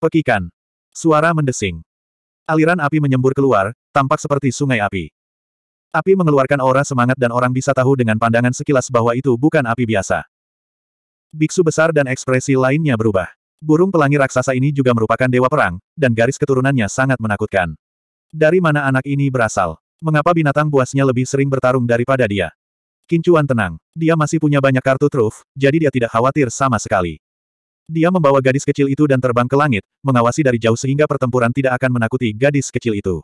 Pekikan. Suara mendesing. Aliran api menyembur keluar, tampak seperti sungai api. Api mengeluarkan aura semangat dan orang bisa tahu dengan pandangan sekilas bahwa itu bukan api biasa. Biksu besar dan ekspresi lainnya berubah. Burung pelangi raksasa ini juga merupakan dewa perang, dan garis keturunannya sangat menakutkan. Dari mana anak ini berasal? Mengapa binatang buasnya lebih sering bertarung daripada dia? Kincuan tenang. Dia masih punya banyak kartu truf, jadi dia tidak khawatir sama sekali. Dia membawa gadis kecil itu dan terbang ke langit, mengawasi dari jauh sehingga pertempuran tidak akan menakuti gadis kecil itu.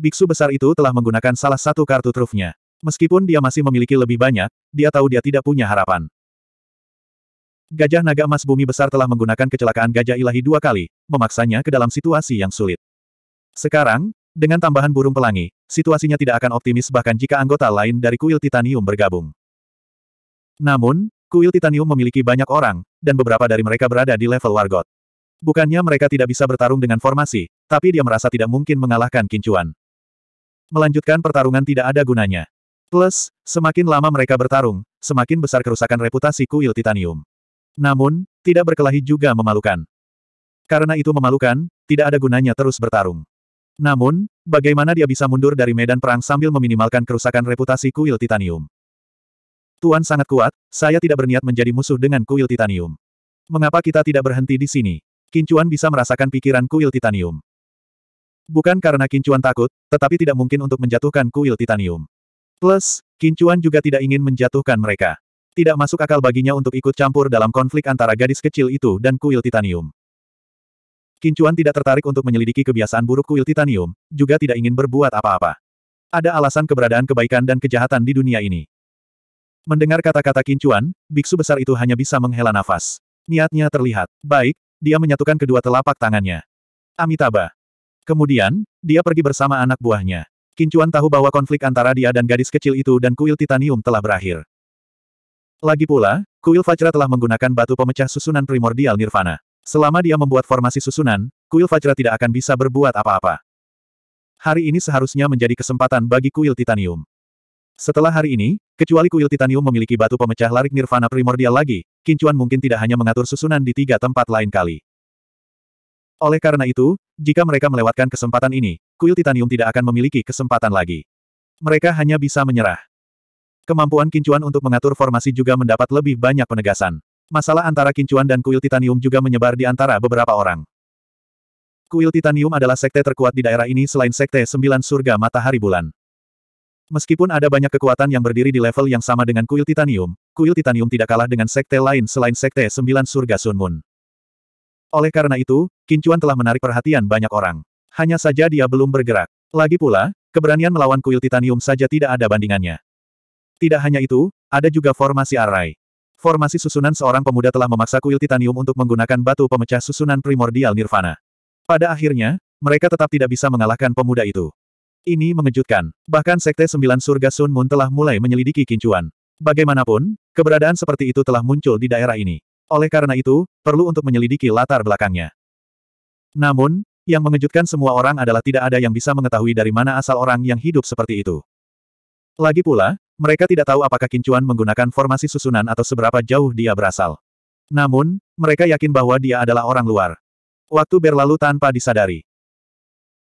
Biksu besar itu telah menggunakan salah satu kartu trufnya. Meskipun dia masih memiliki lebih banyak, dia tahu dia tidak punya harapan. Gajah naga emas bumi besar telah menggunakan kecelakaan gajah ilahi dua kali, memaksanya ke dalam situasi yang sulit. Sekarang, dengan tambahan burung pelangi, situasinya tidak akan optimis bahkan jika anggota lain dari kuil titanium bergabung. Namun, Kuil Titanium memiliki banyak orang, dan beberapa dari mereka berada di level Wargot. Bukannya mereka tidak bisa bertarung dengan formasi, tapi dia merasa tidak mungkin mengalahkan Kincuan. Melanjutkan pertarungan tidak ada gunanya. Plus, semakin lama mereka bertarung, semakin besar kerusakan reputasi kuil titanium. Namun, tidak berkelahi juga memalukan. Karena itu memalukan, tidak ada gunanya terus bertarung. Namun, bagaimana dia bisa mundur dari medan perang sambil meminimalkan kerusakan reputasi kuil titanium? Tuan sangat kuat, saya tidak berniat menjadi musuh dengan kuil titanium. Mengapa kita tidak berhenti di sini? Kincuan bisa merasakan pikiran kuil titanium. Bukan karena Kincuan takut, tetapi tidak mungkin untuk menjatuhkan kuil titanium. Plus, Kincuan juga tidak ingin menjatuhkan mereka. Tidak masuk akal baginya untuk ikut campur dalam konflik antara gadis kecil itu dan kuil titanium. Kincuan tidak tertarik untuk menyelidiki kebiasaan buruk kuil titanium, juga tidak ingin berbuat apa-apa. Ada alasan keberadaan kebaikan dan kejahatan di dunia ini. Mendengar kata-kata kincuan, biksu besar itu hanya bisa menghela nafas. Niatnya terlihat. Baik, dia menyatukan kedua telapak tangannya. Amitabha. Kemudian, dia pergi bersama anak buahnya. Kincuan tahu bahwa konflik antara dia dan gadis kecil itu dan kuil titanium telah berakhir. Lagi pula, kuil Fajra telah menggunakan batu pemecah susunan primordial nirvana. Selama dia membuat formasi susunan, kuil Fajra tidak akan bisa berbuat apa-apa. Hari ini seharusnya menjadi kesempatan bagi kuil titanium. Setelah hari ini, kecuali kuil titanium memiliki batu pemecah larik nirvana primordial lagi, Kincuan mungkin tidak hanya mengatur susunan di tiga tempat lain kali. Oleh karena itu, jika mereka melewatkan kesempatan ini, kuil titanium tidak akan memiliki kesempatan lagi. Mereka hanya bisa menyerah. Kemampuan Kincuan untuk mengatur formasi juga mendapat lebih banyak penegasan. Masalah antara Kincuan dan kuil titanium juga menyebar di antara beberapa orang. Kuil titanium adalah sekte terkuat di daerah ini selain sekte Sembilan Surga Matahari Bulan. Meskipun ada banyak kekuatan yang berdiri di level yang sama dengan kuil titanium, kuil titanium tidak kalah dengan sekte lain selain sekte sembilan surga Sun Moon. Oleh karena itu, Kincuan telah menarik perhatian banyak orang. Hanya saja dia belum bergerak. Lagi pula, keberanian melawan kuil titanium saja tidak ada bandingannya. Tidak hanya itu, ada juga formasi arai. Formasi susunan seorang pemuda telah memaksa kuil titanium untuk menggunakan batu pemecah susunan primordial nirvana. Pada akhirnya, mereka tetap tidak bisa mengalahkan pemuda itu. Ini mengejutkan. Bahkan Sekte Sembilan Surga Sun Moon telah mulai menyelidiki kincuan. Bagaimanapun, keberadaan seperti itu telah muncul di daerah ini. Oleh karena itu, perlu untuk menyelidiki latar belakangnya. Namun, yang mengejutkan semua orang adalah tidak ada yang bisa mengetahui dari mana asal orang yang hidup seperti itu. Lagi pula, mereka tidak tahu apakah Kincuan menggunakan formasi susunan atau seberapa jauh dia berasal. Namun, mereka yakin bahwa dia adalah orang luar. Waktu berlalu tanpa disadari.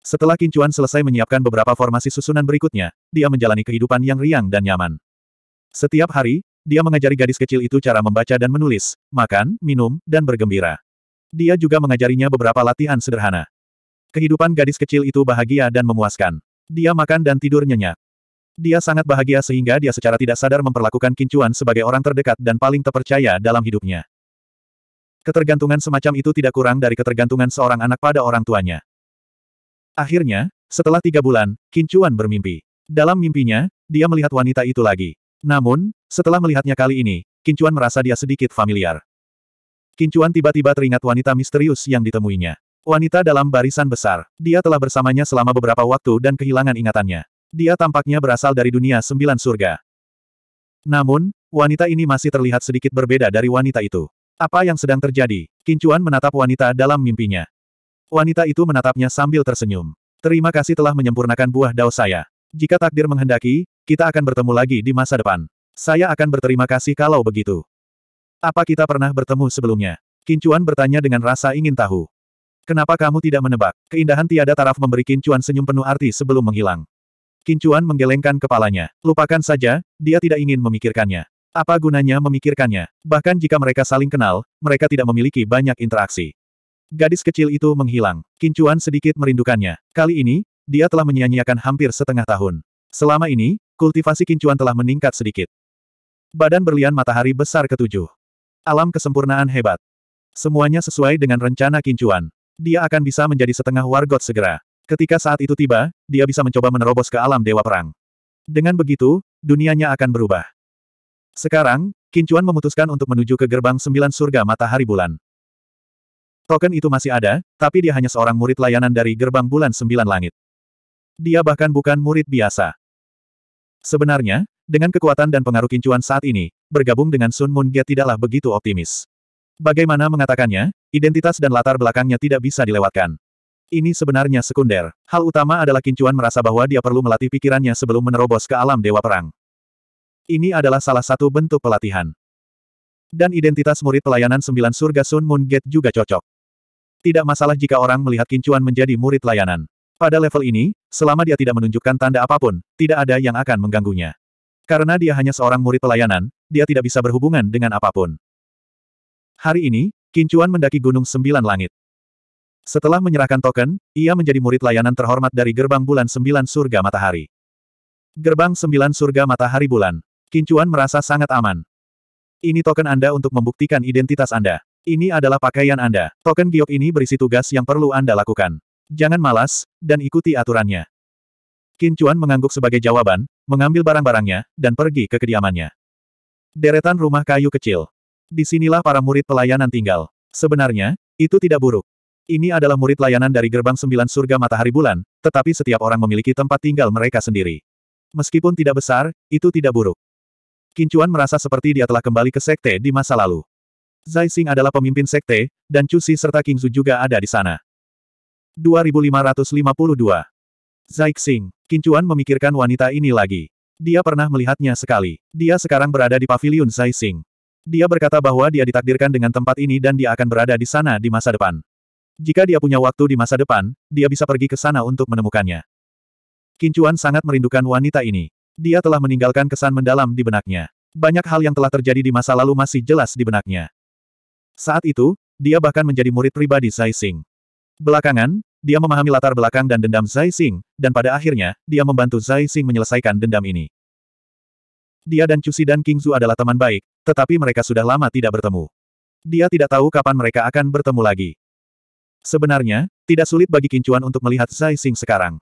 Setelah Kincuan selesai menyiapkan beberapa formasi susunan berikutnya, dia menjalani kehidupan yang riang dan nyaman. Setiap hari, dia mengajari gadis kecil itu cara membaca dan menulis, makan, minum, dan bergembira. Dia juga mengajarinya beberapa latihan sederhana. Kehidupan gadis kecil itu bahagia dan memuaskan. Dia makan dan tidur nyenyak. Dia sangat bahagia sehingga dia secara tidak sadar memperlakukan Kincuan sebagai orang terdekat dan paling terpercaya dalam hidupnya. Ketergantungan semacam itu tidak kurang dari ketergantungan seorang anak pada orang tuanya. Akhirnya, setelah tiga bulan, Kincuan bermimpi. Dalam mimpinya, dia melihat wanita itu lagi. Namun, setelah melihatnya kali ini, Kincuan merasa dia sedikit familiar. Kincuan tiba-tiba teringat wanita misterius yang ditemuinya. Wanita dalam barisan besar. Dia telah bersamanya selama beberapa waktu dan kehilangan ingatannya. Dia tampaknya berasal dari dunia sembilan surga. Namun, wanita ini masih terlihat sedikit berbeda dari wanita itu. Apa yang sedang terjadi? Kincuan menatap wanita dalam mimpinya. Wanita itu menatapnya sambil tersenyum. Terima kasih telah menyempurnakan buah daun saya. Jika takdir menghendaki, kita akan bertemu lagi di masa depan. Saya akan berterima kasih kalau begitu. Apa kita pernah bertemu sebelumnya? Kincuan bertanya dengan rasa ingin tahu. Kenapa kamu tidak menebak? Keindahan tiada taraf memberi Kincuan senyum penuh arti sebelum menghilang. Kincuan menggelengkan kepalanya. Lupakan saja, dia tidak ingin memikirkannya. Apa gunanya memikirkannya? Bahkan jika mereka saling kenal, mereka tidak memiliki banyak interaksi. Gadis kecil itu menghilang. Kincuan sedikit merindukannya. Kali ini, dia telah menyia-nyiakan hampir setengah tahun. Selama ini, kultivasi kincuan telah meningkat sedikit. Badan berlian matahari besar ketujuh. Alam kesempurnaan hebat. Semuanya sesuai dengan rencana kincuan. Dia akan bisa menjadi setengah wargot segera. Ketika saat itu tiba, dia bisa mencoba menerobos ke alam dewa perang. Dengan begitu, dunianya akan berubah. Sekarang, Kincuan memutuskan untuk menuju ke gerbang sembilan surga matahari bulan. Token itu masih ada, tapi dia hanya seorang murid layanan dari gerbang bulan sembilan langit. Dia bahkan bukan murid biasa. Sebenarnya, dengan kekuatan dan pengaruh kincuan saat ini, bergabung dengan Sun Moon Gate tidaklah begitu optimis. Bagaimana mengatakannya, identitas dan latar belakangnya tidak bisa dilewatkan. Ini sebenarnya sekunder. Hal utama adalah Kincuan merasa bahwa dia perlu melatih pikirannya sebelum menerobos ke alam Dewa Perang. Ini adalah salah satu bentuk pelatihan. Dan identitas murid pelayanan sembilan surga Sun Moon Gate juga cocok. Tidak masalah jika orang melihat Kincuan menjadi murid layanan. Pada level ini, selama dia tidak menunjukkan tanda apapun, tidak ada yang akan mengganggunya. Karena dia hanya seorang murid pelayanan, dia tidak bisa berhubungan dengan apapun. Hari ini, Kincuan mendaki Gunung Sembilan Langit. Setelah menyerahkan token, ia menjadi murid layanan terhormat dari Gerbang Bulan Sembilan Surga Matahari. Gerbang Sembilan Surga Matahari Bulan. Kincuan merasa sangat aman. Ini token Anda untuk membuktikan identitas Anda. Ini adalah pakaian Anda. Token giok ini berisi tugas yang perlu Anda lakukan. Jangan malas, dan ikuti aturannya. Kincuan mengangguk sebagai jawaban, mengambil barang-barangnya, dan pergi ke kediamannya. Deretan rumah kayu kecil. Disinilah para murid pelayanan tinggal. Sebenarnya, itu tidak buruk. Ini adalah murid layanan dari gerbang sembilan surga matahari bulan, tetapi setiap orang memiliki tempat tinggal mereka sendiri. Meskipun tidak besar, itu tidak buruk. Kincuan merasa seperti dia telah kembali ke sekte di masa lalu. Zai Xing adalah pemimpin sekte, dan Chu Xi serta King Zu juga ada di sana. 2552 Zai Xing, Kincuan memikirkan wanita ini lagi. Dia pernah melihatnya sekali. Dia sekarang berada di pavilion Zai Xing. Dia berkata bahwa dia ditakdirkan dengan tempat ini dan dia akan berada di sana di masa depan. Jika dia punya waktu di masa depan, dia bisa pergi ke sana untuk menemukannya. Kincuan sangat merindukan wanita ini. Dia telah meninggalkan kesan mendalam di benaknya. Banyak hal yang telah terjadi di masa lalu masih jelas di benaknya. Saat itu, dia bahkan menjadi murid pribadi Zai Xing. Belakangan, dia memahami latar belakang dan dendam Zai Xing, dan pada akhirnya, dia membantu Zai Xing menyelesaikan dendam ini. Dia dan Cusi dan King Zhu adalah teman baik, tetapi mereka sudah lama tidak bertemu. Dia tidak tahu kapan mereka akan bertemu lagi. Sebenarnya, tidak sulit bagi Kincuan untuk melihat Zai Xing sekarang.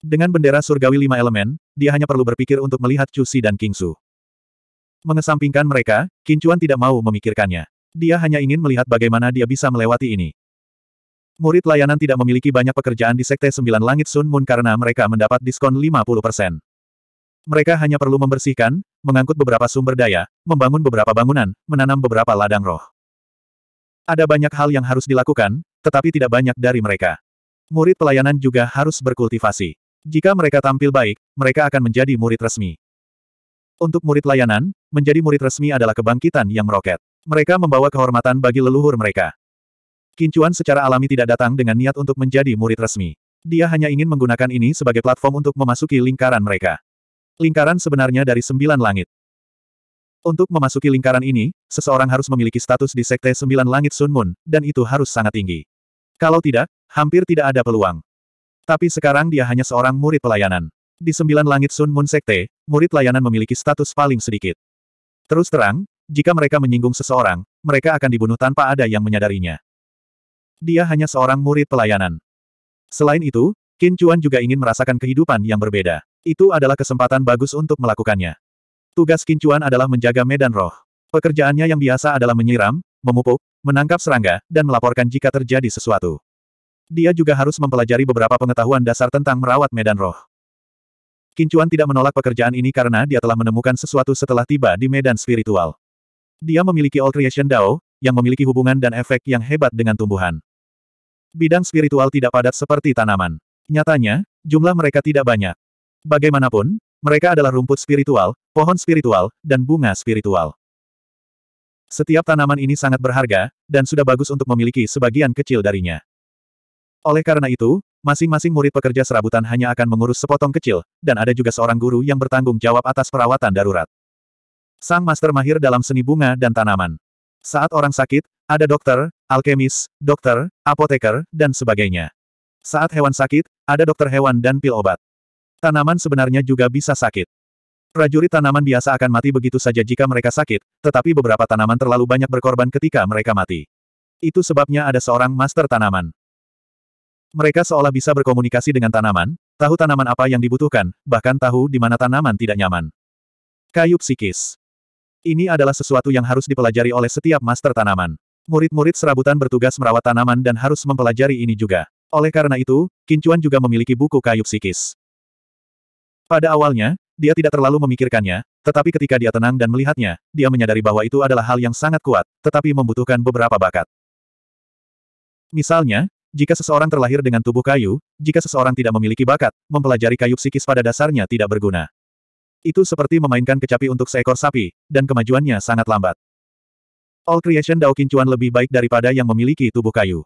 Dengan bendera surgawi lima elemen, dia hanya perlu berpikir untuk melihat Cusi dan King Su. Mengesampingkan mereka, Kincuan tidak mau memikirkannya. Dia hanya ingin melihat bagaimana dia bisa melewati ini. Murid layanan tidak memiliki banyak pekerjaan di Sekte Sembilan Langit Sun Moon karena mereka mendapat diskon 50%. Mereka hanya perlu membersihkan, mengangkut beberapa sumber daya, membangun beberapa bangunan, menanam beberapa ladang roh. Ada banyak hal yang harus dilakukan, tetapi tidak banyak dari mereka. Murid pelayanan juga harus berkultivasi. Jika mereka tampil baik, mereka akan menjadi murid resmi. Untuk murid layanan, menjadi murid resmi adalah kebangkitan yang meroket. Mereka membawa kehormatan bagi leluhur mereka. Kincuan secara alami tidak datang dengan niat untuk menjadi murid resmi. Dia hanya ingin menggunakan ini sebagai platform untuk memasuki lingkaran mereka. Lingkaran sebenarnya dari sembilan langit. Untuk memasuki lingkaran ini, seseorang harus memiliki status di Sekte Sembilan Langit Sun Moon, dan itu harus sangat tinggi. Kalau tidak, hampir tidak ada peluang. Tapi sekarang dia hanya seorang murid pelayanan. Di Sembilan Langit Sun Moon Sekte, murid pelayanan memiliki status paling sedikit. Terus terang, jika mereka menyinggung seseorang, mereka akan dibunuh tanpa ada yang menyadarinya. Dia hanya seorang murid pelayanan. Selain itu, Qin Chuan juga ingin merasakan kehidupan yang berbeda. Itu adalah kesempatan bagus untuk melakukannya. Tugas Qin Chuan adalah menjaga medan roh. Pekerjaannya yang biasa adalah menyiram, memupuk, menangkap serangga, dan melaporkan jika terjadi sesuatu. Dia juga harus mempelajari beberapa pengetahuan dasar tentang merawat medan roh. Qin tidak menolak pekerjaan ini karena dia telah menemukan sesuatu setelah tiba di medan spiritual. Dia memiliki All Creation Dao, yang memiliki hubungan dan efek yang hebat dengan tumbuhan. Bidang spiritual tidak padat seperti tanaman. Nyatanya, jumlah mereka tidak banyak. Bagaimanapun, mereka adalah rumput spiritual, pohon spiritual, dan bunga spiritual. Setiap tanaman ini sangat berharga, dan sudah bagus untuk memiliki sebagian kecil darinya. Oleh karena itu, masing-masing murid pekerja serabutan hanya akan mengurus sepotong kecil, dan ada juga seorang guru yang bertanggung jawab atas perawatan darurat. Sang master mahir dalam seni bunga dan tanaman. Saat orang sakit, ada dokter, alkemis, dokter, apoteker, dan sebagainya. Saat hewan sakit, ada dokter hewan dan pil obat. Tanaman sebenarnya juga bisa sakit. Prajurit tanaman biasa akan mati begitu saja jika mereka sakit, tetapi beberapa tanaman terlalu banyak berkorban ketika mereka mati. Itu sebabnya ada seorang master tanaman. Mereka seolah bisa berkomunikasi dengan tanaman, tahu tanaman apa yang dibutuhkan, bahkan tahu di mana tanaman tidak nyaman. Kayu psikis. Ini adalah sesuatu yang harus dipelajari oleh setiap master tanaman. Murid-murid serabutan bertugas merawat tanaman dan harus mempelajari ini juga. Oleh karena itu, Kincuan juga memiliki buku kayu psikis. Pada awalnya, dia tidak terlalu memikirkannya, tetapi ketika dia tenang dan melihatnya, dia menyadari bahwa itu adalah hal yang sangat kuat, tetapi membutuhkan beberapa bakat. Misalnya, jika seseorang terlahir dengan tubuh kayu, jika seseorang tidak memiliki bakat, mempelajari kayu psikis pada dasarnya tidak berguna. Itu seperti memainkan kecapi untuk seekor sapi, dan kemajuannya sangat lambat. All Creation Dao Kincuan lebih baik daripada yang memiliki tubuh kayu.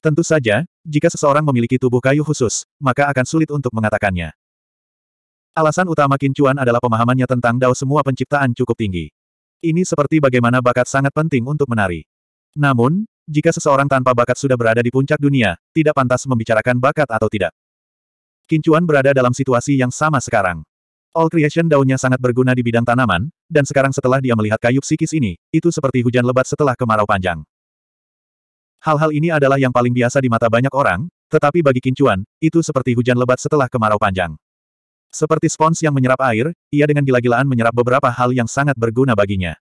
Tentu saja, jika seseorang memiliki tubuh kayu khusus, maka akan sulit untuk mengatakannya. Alasan utama Kincuan adalah pemahamannya tentang Dao semua penciptaan cukup tinggi. Ini seperti bagaimana bakat sangat penting untuk menari. Namun, jika seseorang tanpa bakat sudah berada di puncak dunia, tidak pantas membicarakan bakat atau tidak. Kincuan berada dalam situasi yang sama sekarang. All Creation daunnya sangat berguna di bidang tanaman, dan sekarang setelah dia melihat kayu psikis ini, itu seperti hujan lebat setelah kemarau panjang. Hal-hal ini adalah yang paling biasa di mata banyak orang, tetapi bagi Kincuan, itu seperti hujan lebat setelah kemarau panjang. Seperti spons yang menyerap air, ia dengan gila-gilaan menyerap beberapa hal yang sangat berguna baginya.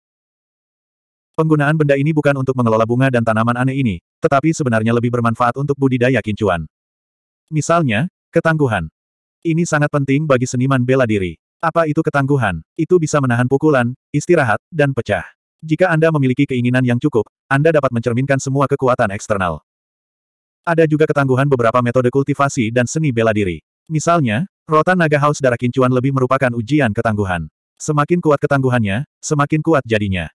Penggunaan benda ini bukan untuk mengelola bunga dan tanaman aneh ini, tetapi sebenarnya lebih bermanfaat untuk budidaya kincuan. Misalnya, ketangguhan. Ini sangat penting bagi seniman bela diri. Apa itu ketangguhan? Itu bisa menahan pukulan, istirahat, dan pecah. Jika Anda memiliki keinginan yang cukup, Anda dapat mencerminkan semua kekuatan eksternal. Ada juga ketangguhan beberapa metode kultivasi dan seni bela diri. Misalnya, rotan naga haus darah kincuan lebih merupakan ujian ketangguhan. Semakin kuat ketangguhannya, semakin kuat jadinya.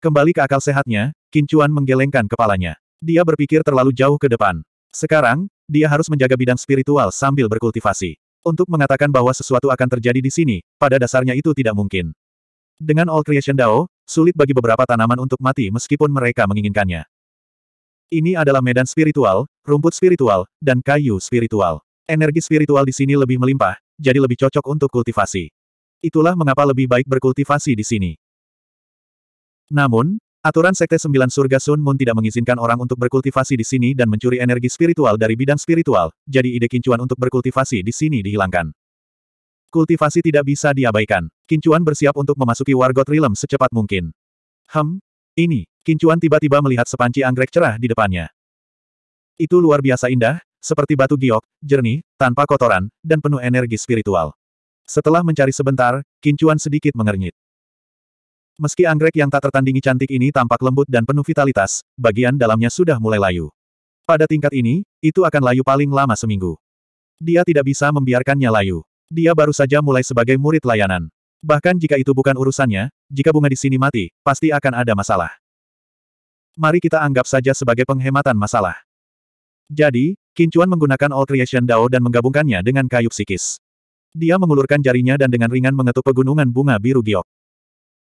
Kembali ke akal sehatnya, kincuan menggelengkan kepalanya. Dia berpikir terlalu jauh ke depan. Sekarang, dia harus menjaga bidang spiritual sambil berkultivasi. Untuk mengatakan bahwa sesuatu akan terjadi di sini, pada dasarnya itu tidak mungkin. Dengan All Creation Dao, sulit bagi beberapa tanaman untuk mati meskipun mereka menginginkannya. Ini adalah medan spiritual, rumput spiritual, dan kayu spiritual. Energi spiritual di sini lebih melimpah, jadi lebih cocok untuk kultivasi. Itulah mengapa lebih baik berkultivasi di sini. Namun, Aturan Sekte Sembilan Surga Sun Moon tidak mengizinkan orang untuk berkultivasi di sini dan mencuri energi spiritual dari bidang spiritual, jadi ide kincuan untuk berkultivasi di sini dihilangkan. Kultivasi tidak bisa diabaikan. Kincuan bersiap untuk memasuki Wargot Realm secepat mungkin. Hem, ini, Kincuan tiba-tiba melihat sepanci anggrek cerah di depannya. Itu luar biasa indah, seperti batu giok, jernih, tanpa kotoran, dan penuh energi spiritual. Setelah mencari sebentar, Kincuan sedikit mengernyit. Meski anggrek yang tak tertandingi cantik ini tampak lembut dan penuh vitalitas, bagian dalamnya sudah mulai layu. Pada tingkat ini, itu akan layu paling lama seminggu. Dia tidak bisa membiarkannya layu. Dia baru saja mulai sebagai murid layanan. Bahkan jika itu bukan urusannya, jika bunga di sini mati, pasti akan ada masalah. Mari kita anggap saja sebagai penghematan masalah. Jadi, Kincuan menggunakan All Creation Dao dan menggabungkannya dengan kayu psikis. Dia mengulurkan jarinya dan dengan ringan mengetuk pegunungan bunga biru giok.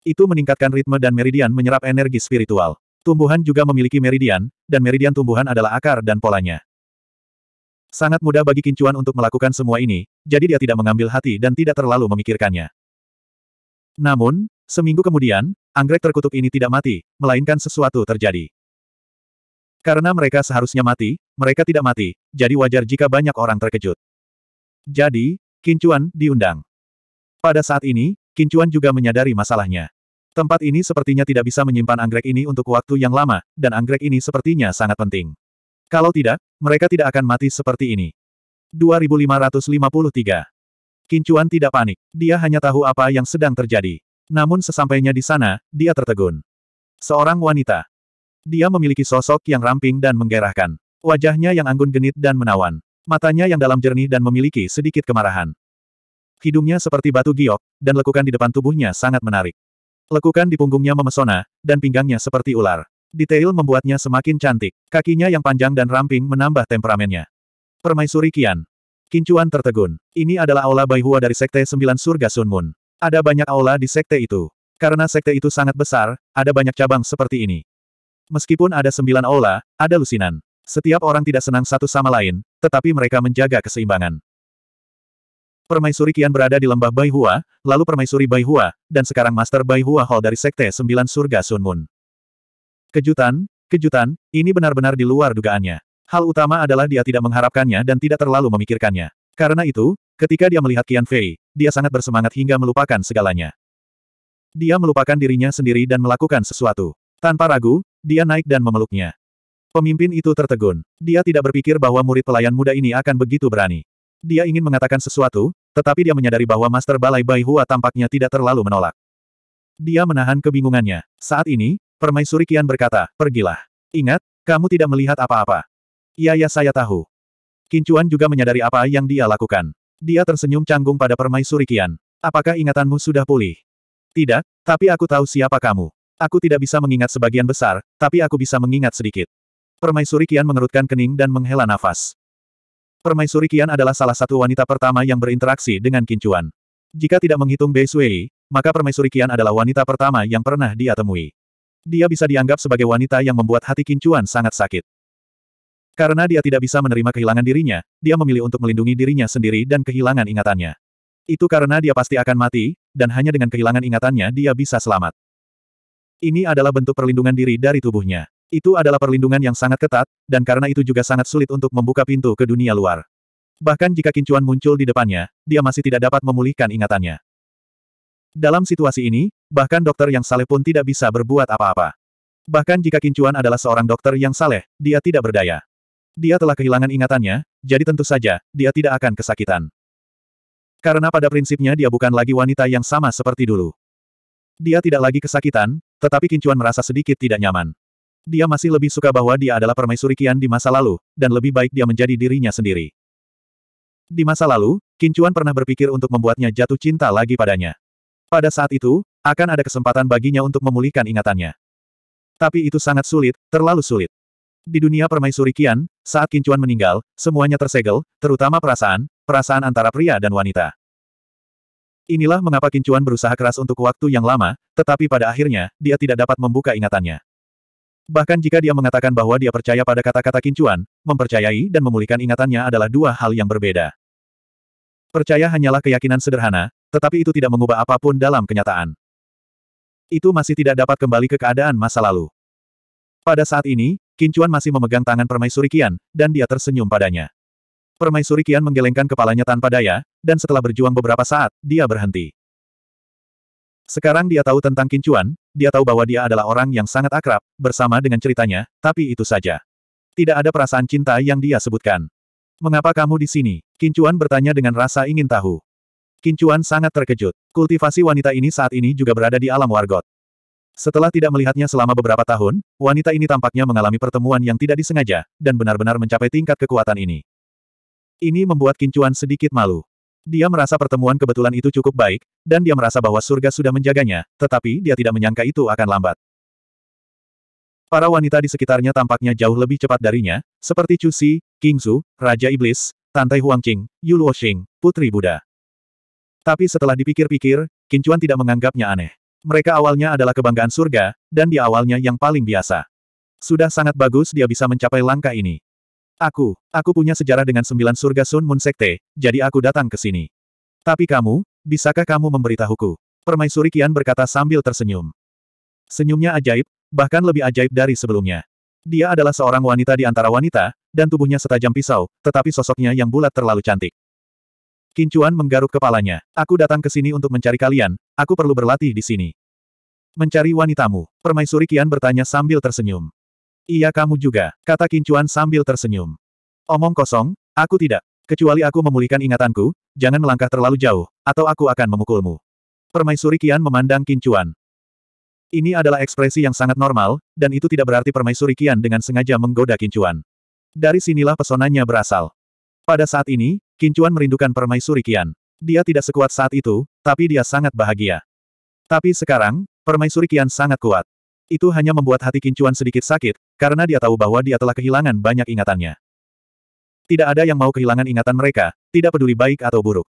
Itu meningkatkan ritme dan meridian menyerap energi spiritual. Tumbuhan juga memiliki meridian, dan meridian tumbuhan adalah akar dan polanya. Sangat mudah bagi Kincuan untuk melakukan semua ini, jadi dia tidak mengambil hati dan tidak terlalu memikirkannya. Namun, seminggu kemudian, anggrek terkutuk ini tidak mati, melainkan sesuatu terjadi. Karena mereka seharusnya mati, mereka tidak mati, jadi wajar jika banyak orang terkejut. Jadi, Kincuan diundang. Pada saat ini, Kincuan juga menyadari masalahnya. Tempat ini sepertinya tidak bisa menyimpan anggrek ini untuk waktu yang lama, dan anggrek ini sepertinya sangat penting. Kalau tidak, mereka tidak akan mati seperti ini. 2553 Kincuan tidak panik. Dia hanya tahu apa yang sedang terjadi. Namun sesampainya di sana, dia tertegun. Seorang wanita. Dia memiliki sosok yang ramping dan menggerahkan. Wajahnya yang anggun genit dan menawan. Matanya yang dalam jernih dan memiliki sedikit kemarahan. Hidungnya seperti batu giok, dan lekukan di depan tubuhnya sangat menarik. Lekukan di punggungnya memesona, dan pinggangnya seperti ular. Detail membuatnya semakin cantik. Kakinya yang panjang dan ramping menambah temperamennya. Permaisuri Kian. Kincuan tertegun. Ini adalah aula Baihua dari Sekte Sembilan Surga Sun Moon. Ada banyak aula di sekte itu. Karena sekte itu sangat besar, ada banyak cabang seperti ini. Meskipun ada sembilan aula, ada lusinan. Setiap orang tidak senang satu sama lain, tetapi mereka menjaga keseimbangan. Permaisuri Kian berada di lembah Baihua, lalu Permaisuri Baihua, dan sekarang Master Baihua Hall dari Sekte Sembilan Surga Sun Moon. Kejutan, kejutan, ini benar-benar di luar dugaannya. Hal utama adalah dia tidak mengharapkannya dan tidak terlalu memikirkannya. Karena itu, ketika dia melihat Kian Fei, dia sangat bersemangat hingga melupakan segalanya. Dia melupakan dirinya sendiri dan melakukan sesuatu. Tanpa ragu, dia naik dan memeluknya. Pemimpin itu tertegun. Dia tidak berpikir bahwa murid pelayan muda ini akan begitu berani. Dia ingin mengatakan sesuatu, tetapi dia menyadari bahwa Master Balai Bai Hua tampaknya tidak terlalu menolak. Dia menahan kebingungannya. Saat ini, Permaisuri Kian berkata, pergilah. Ingat, kamu tidak melihat apa-apa. Iya ya saya tahu. Kincuan juga menyadari apa yang dia lakukan. Dia tersenyum canggung pada Permaisuri Kian. Apakah ingatanmu sudah pulih? Tidak, tapi aku tahu siapa kamu. Aku tidak bisa mengingat sebagian besar, tapi aku bisa mengingat sedikit. Permaisuri Kian mengerutkan kening dan menghela nafas. Permaisuri Qian adalah salah satu wanita pertama yang berinteraksi dengan Kincuan. Jika tidak menghitung Bei Sui, maka Permaisuri Qian adalah wanita pertama yang pernah dia temui. Dia bisa dianggap sebagai wanita yang membuat hati Kincuan sangat sakit. Karena dia tidak bisa menerima kehilangan dirinya, dia memilih untuk melindungi dirinya sendiri dan kehilangan ingatannya. Itu karena dia pasti akan mati, dan hanya dengan kehilangan ingatannya dia bisa selamat. Ini adalah bentuk perlindungan diri dari tubuhnya. Itu adalah perlindungan yang sangat ketat, dan karena itu juga sangat sulit untuk membuka pintu ke dunia luar. Bahkan jika kincuan muncul di depannya, dia masih tidak dapat memulihkan ingatannya. Dalam situasi ini, bahkan dokter yang saleh pun tidak bisa berbuat apa-apa. Bahkan jika kincuan adalah seorang dokter yang saleh, dia tidak berdaya. Dia telah kehilangan ingatannya, jadi tentu saja, dia tidak akan kesakitan. Karena pada prinsipnya dia bukan lagi wanita yang sama seperti dulu. Dia tidak lagi kesakitan, tetapi Kincuan merasa sedikit tidak nyaman. Dia masih lebih suka bahwa dia adalah permaisuri Qian di masa lalu, dan lebih baik dia menjadi dirinya sendiri. Di masa lalu, Kincuan pernah berpikir untuk membuatnya jatuh cinta lagi padanya. Pada saat itu, akan ada kesempatan baginya untuk memulihkan ingatannya. Tapi itu sangat sulit, terlalu sulit. Di dunia permaisuri Qian, saat Kincuan meninggal, semuanya tersegel, terutama perasaan, perasaan antara pria dan wanita. Inilah mengapa Kincuan berusaha keras untuk waktu yang lama, tetapi pada akhirnya, dia tidak dapat membuka ingatannya. Bahkan jika dia mengatakan bahwa dia percaya pada kata-kata kincuan, mempercayai dan memulihkan ingatannya adalah dua hal yang berbeda. Percaya hanyalah keyakinan sederhana, tetapi itu tidak mengubah apapun dalam kenyataan. Itu masih tidak dapat kembali ke keadaan masa lalu. Pada saat ini, Kincuan masih memegang tangan Permaisuri Kian, dan dia tersenyum padanya. Permaisuri Kian menggelengkan kepalanya tanpa daya, dan setelah berjuang beberapa saat, dia berhenti. Sekarang dia tahu tentang Kincuan, dia tahu bahwa dia adalah orang yang sangat akrab, bersama dengan ceritanya, tapi itu saja. Tidak ada perasaan cinta yang dia sebutkan. Mengapa kamu di sini? Kincuan bertanya dengan rasa ingin tahu. Kincuan sangat terkejut. Kultivasi wanita ini saat ini juga berada di alam wargot. Setelah tidak melihatnya selama beberapa tahun, wanita ini tampaknya mengalami pertemuan yang tidak disengaja, dan benar-benar mencapai tingkat kekuatan ini. Ini membuat Kincuan sedikit malu. Dia merasa pertemuan kebetulan itu cukup baik, dan dia merasa bahwa surga sudah menjaganya, tetapi dia tidak menyangka itu akan lambat. Para wanita di sekitarnya tampaknya jauh lebih cepat darinya, seperti Chu Si, King Su, Raja Iblis, Tantai Huangqing, Yu Luoxing, Putri Buddha. Tapi setelah dipikir-pikir, Qin Chuan tidak menganggapnya aneh. Mereka awalnya adalah kebanggaan surga, dan di awalnya yang paling biasa. Sudah sangat bagus dia bisa mencapai langkah ini. Aku, aku punya sejarah dengan sembilan surga Sun Moon Sekte, jadi aku datang ke sini. Tapi kamu, bisakah kamu memberitahuku? Permaisuri Kian berkata sambil tersenyum. Senyumnya ajaib, bahkan lebih ajaib dari sebelumnya. Dia adalah seorang wanita di antara wanita, dan tubuhnya setajam pisau, tetapi sosoknya yang bulat terlalu cantik. Kincuan menggaruk kepalanya. Aku datang ke sini untuk mencari kalian, aku perlu berlatih di sini. Mencari wanitamu, permaisuri Kian bertanya sambil tersenyum. Iya kamu juga, kata Kincuan sambil tersenyum. Omong kosong, aku tidak. Kecuali aku memulihkan ingatanku, jangan melangkah terlalu jauh, atau aku akan memukulmu. Permaisuri Kian memandang Kincuan. Ini adalah ekspresi yang sangat normal, dan itu tidak berarti Permaisuri Kian dengan sengaja menggoda Kincuan. Dari sinilah pesonanya berasal. Pada saat ini, Kincuan merindukan Permaisuri Kian. Dia tidak sekuat saat itu, tapi dia sangat bahagia. Tapi sekarang, Permaisuri Kian sangat kuat. Itu hanya membuat hati Kincuan sedikit sakit, karena dia tahu bahwa dia telah kehilangan banyak ingatannya. Tidak ada yang mau kehilangan ingatan mereka, tidak peduli baik atau buruk.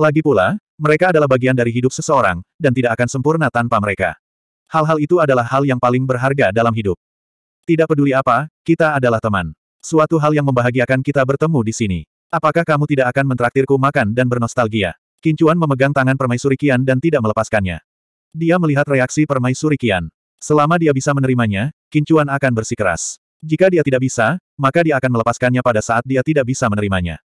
Lagi pula, mereka adalah bagian dari hidup seseorang, dan tidak akan sempurna tanpa mereka. Hal-hal itu adalah hal yang paling berharga dalam hidup. Tidak peduli apa, kita adalah teman. Suatu hal yang membahagiakan kita bertemu di sini. Apakah kamu tidak akan mentraktirku makan dan bernostalgia? Kincuan memegang tangan permaisuri Kian dan tidak melepaskannya. Dia melihat reaksi permaisuri Kian. Selama dia bisa menerimanya, Kincuan akan bersikeras. Jika dia tidak bisa, maka dia akan melepaskannya pada saat dia tidak bisa menerimanya.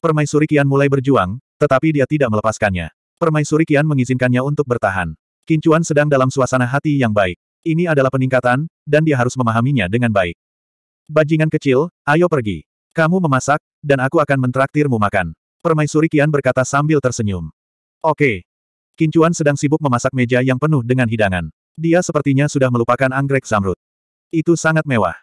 Permaisuri kian mulai berjuang, tetapi dia tidak melepaskannya. Permaisuri kian mengizinkannya untuk bertahan. Kincuan sedang dalam suasana hati yang baik. Ini adalah peningkatan, dan dia harus memahaminya dengan baik. Bajingan kecil, ayo pergi. Kamu memasak, dan aku akan mentraktirmu makan. Permaisuri kian berkata sambil tersenyum. Oke. Kincuan sedang sibuk memasak meja yang penuh dengan hidangan. Dia sepertinya sudah melupakan anggrek zamrud. Itu sangat mewah.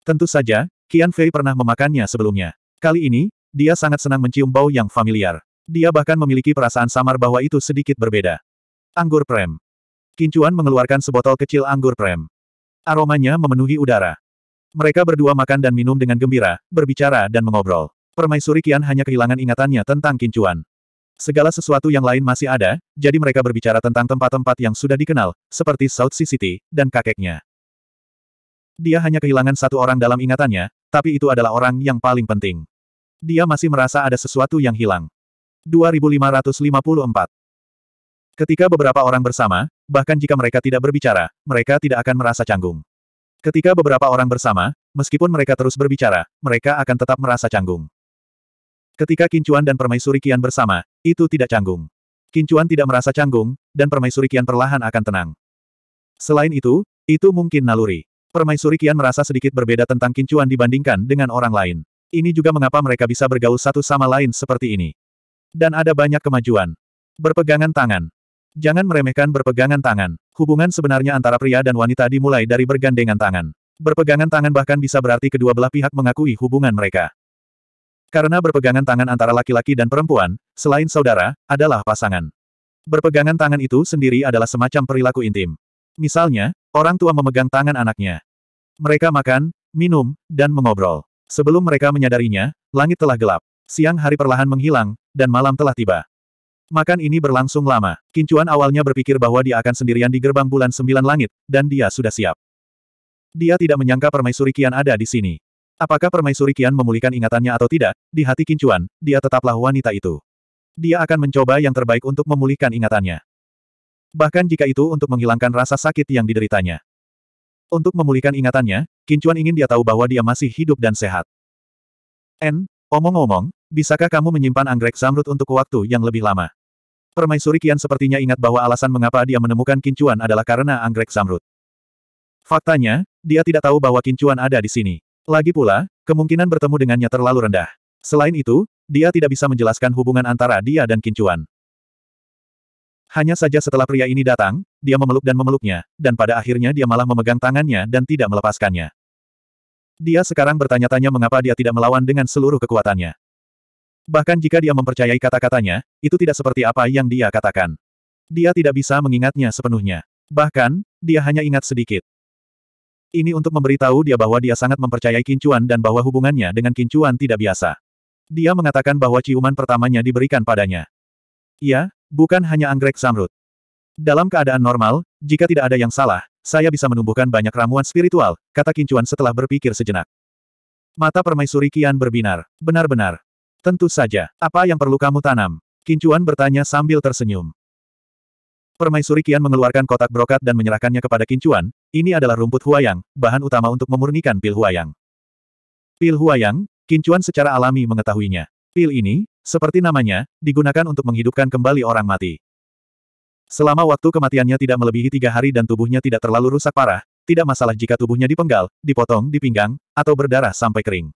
Tentu saja, Qian Fei pernah memakannya sebelumnya. Kali ini, dia sangat senang mencium bau yang familiar. Dia bahkan memiliki perasaan samar bahwa itu sedikit berbeda. Anggur prem. Kincuan mengeluarkan sebotol kecil anggur prem. Aromanya memenuhi udara. Mereka berdua makan dan minum dengan gembira, berbicara dan mengobrol. Permaisuri Kian hanya kehilangan ingatannya tentang Kincuan. Segala sesuatu yang lain masih ada, jadi mereka berbicara tentang tempat-tempat yang sudah dikenal, seperti South Sea City, dan kakeknya. Dia hanya kehilangan satu orang dalam ingatannya, tapi itu adalah orang yang paling penting. Dia masih merasa ada sesuatu yang hilang. 2554 Ketika beberapa orang bersama, bahkan jika mereka tidak berbicara, mereka tidak akan merasa canggung. Ketika beberapa orang bersama, meskipun mereka terus berbicara, mereka akan tetap merasa canggung. Ketika Kincuan dan Permaisuri Kian bersama, itu tidak canggung. Kincuan tidak merasa canggung, dan Permaisuri Kian perlahan akan tenang. Selain itu, itu mungkin naluri. Permaisuri Kian merasa sedikit berbeda tentang Kincuan dibandingkan dengan orang lain. Ini juga mengapa mereka bisa bergaul satu sama lain seperti ini. Dan ada banyak kemajuan. Berpegangan tangan. Jangan meremehkan berpegangan tangan. Hubungan sebenarnya antara pria dan wanita dimulai dari bergandengan tangan. Berpegangan tangan bahkan bisa berarti kedua belah pihak mengakui hubungan mereka. Karena berpegangan tangan antara laki-laki dan perempuan, selain saudara, adalah pasangan. Berpegangan tangan itu sendiri adalah semacam perilaku intim. Misalnya, orang tua memegang tangan anaknya. Mereka makan, minum, dan mengobrol. Sebelum mereka menyadarinya, langit telah gelap. Siang hari perlahan menghilang, dan malam telah tiba. Makan ini berlangsung lama. Kincuan awalnya berpikir bahwa dia akan sendirian di gerbang bulan sembilan langit, dan dia sudah siap. Dia tidak menyangka permaisuri Kian ada di sini. Apakah permaisuri Kian memulihkan ingatannya atau tidak, di hati Kincuan, dia tetaplah wanita itu. Dia akan mencoba yang terbaik untuk memulihkan ingatannya. Bahkan jika itu untuk menghilangkan rasa sakit yang dideritanya. Untuk memulihkan ingatannya, Kincuan ingin dia tahu bahwa dia masih hidup dan sehat. N, omong-omong, bisakah kamu menyimpan anggrek zamrud untuk waktu yang lebih lama? Permaisuri Kian sepertinya ingat bahwa alasan mengapa dia menemukan Kincuan adalah karena anggrek zamrud. Faktanya, dia tidak tahu bahwa Kincuan ada di sini. Lagi pula, kemungkinan bertemu dengannya terlalu rendah. Selain itu, dia tidak bisa menjelaskan hubungan antara dia dan Kincuan. Hanya saja setelah pria ini datang, dia memeluk dan memeluknya, dan pada akhirnya dia malah memegang tangannya dan tidak melepaskannya. Dia sekarang bertanya-tanya mengapa dia tidak melawan dengan seluruh kekuatannya. Bahkan jika dia mempercayai kata-katanya, itu tidak seperti apa yang dia katakan. Dia tidak bisa mengingatnya sepenuhnya. Bahkan, dia hanya ingat sedikit. Ini untuk memberitahu dia bahwa dia sangat mempercayai Kincuan dan bahwa hubungannya dengan Kincuan tidak biasa. Dia mengatakan bahwa ciuman pertamanya diberikan padanya. Ya, bukan hanya anggrek zamrud. Dalam keadaan normal, jika tidak ada yang salah, saya bisa menumbuhkan banyak ramuan spiritual, kata Kincuan setelah berpikir sejenak. Mata permaisuri Kian berbinar. Benar-benar. Tentu saja, apa yang perlu kamu tanam? Kincuan bertanya sambil tersenyum. Permaisuri Kian mengeluarkan kotak brokat dan menyerahkannya kepada Kincuan, ini adalah rumput huayang, bahan utama untuk memurnikan pil huayang. Pil huayang, Kincuan secara alami mengetahuinya. Pil ini, seperti namanya, digunakan untuk menghidupkan kembali orang mati. Selama waktu kematiannya tidak melebihi tiga hari dan tubuhnya tidak terlalu rusak parah, tidak masalah jika tubuhnya dipenggal, dipotong, dipinggang, atau berdarah sampai kering.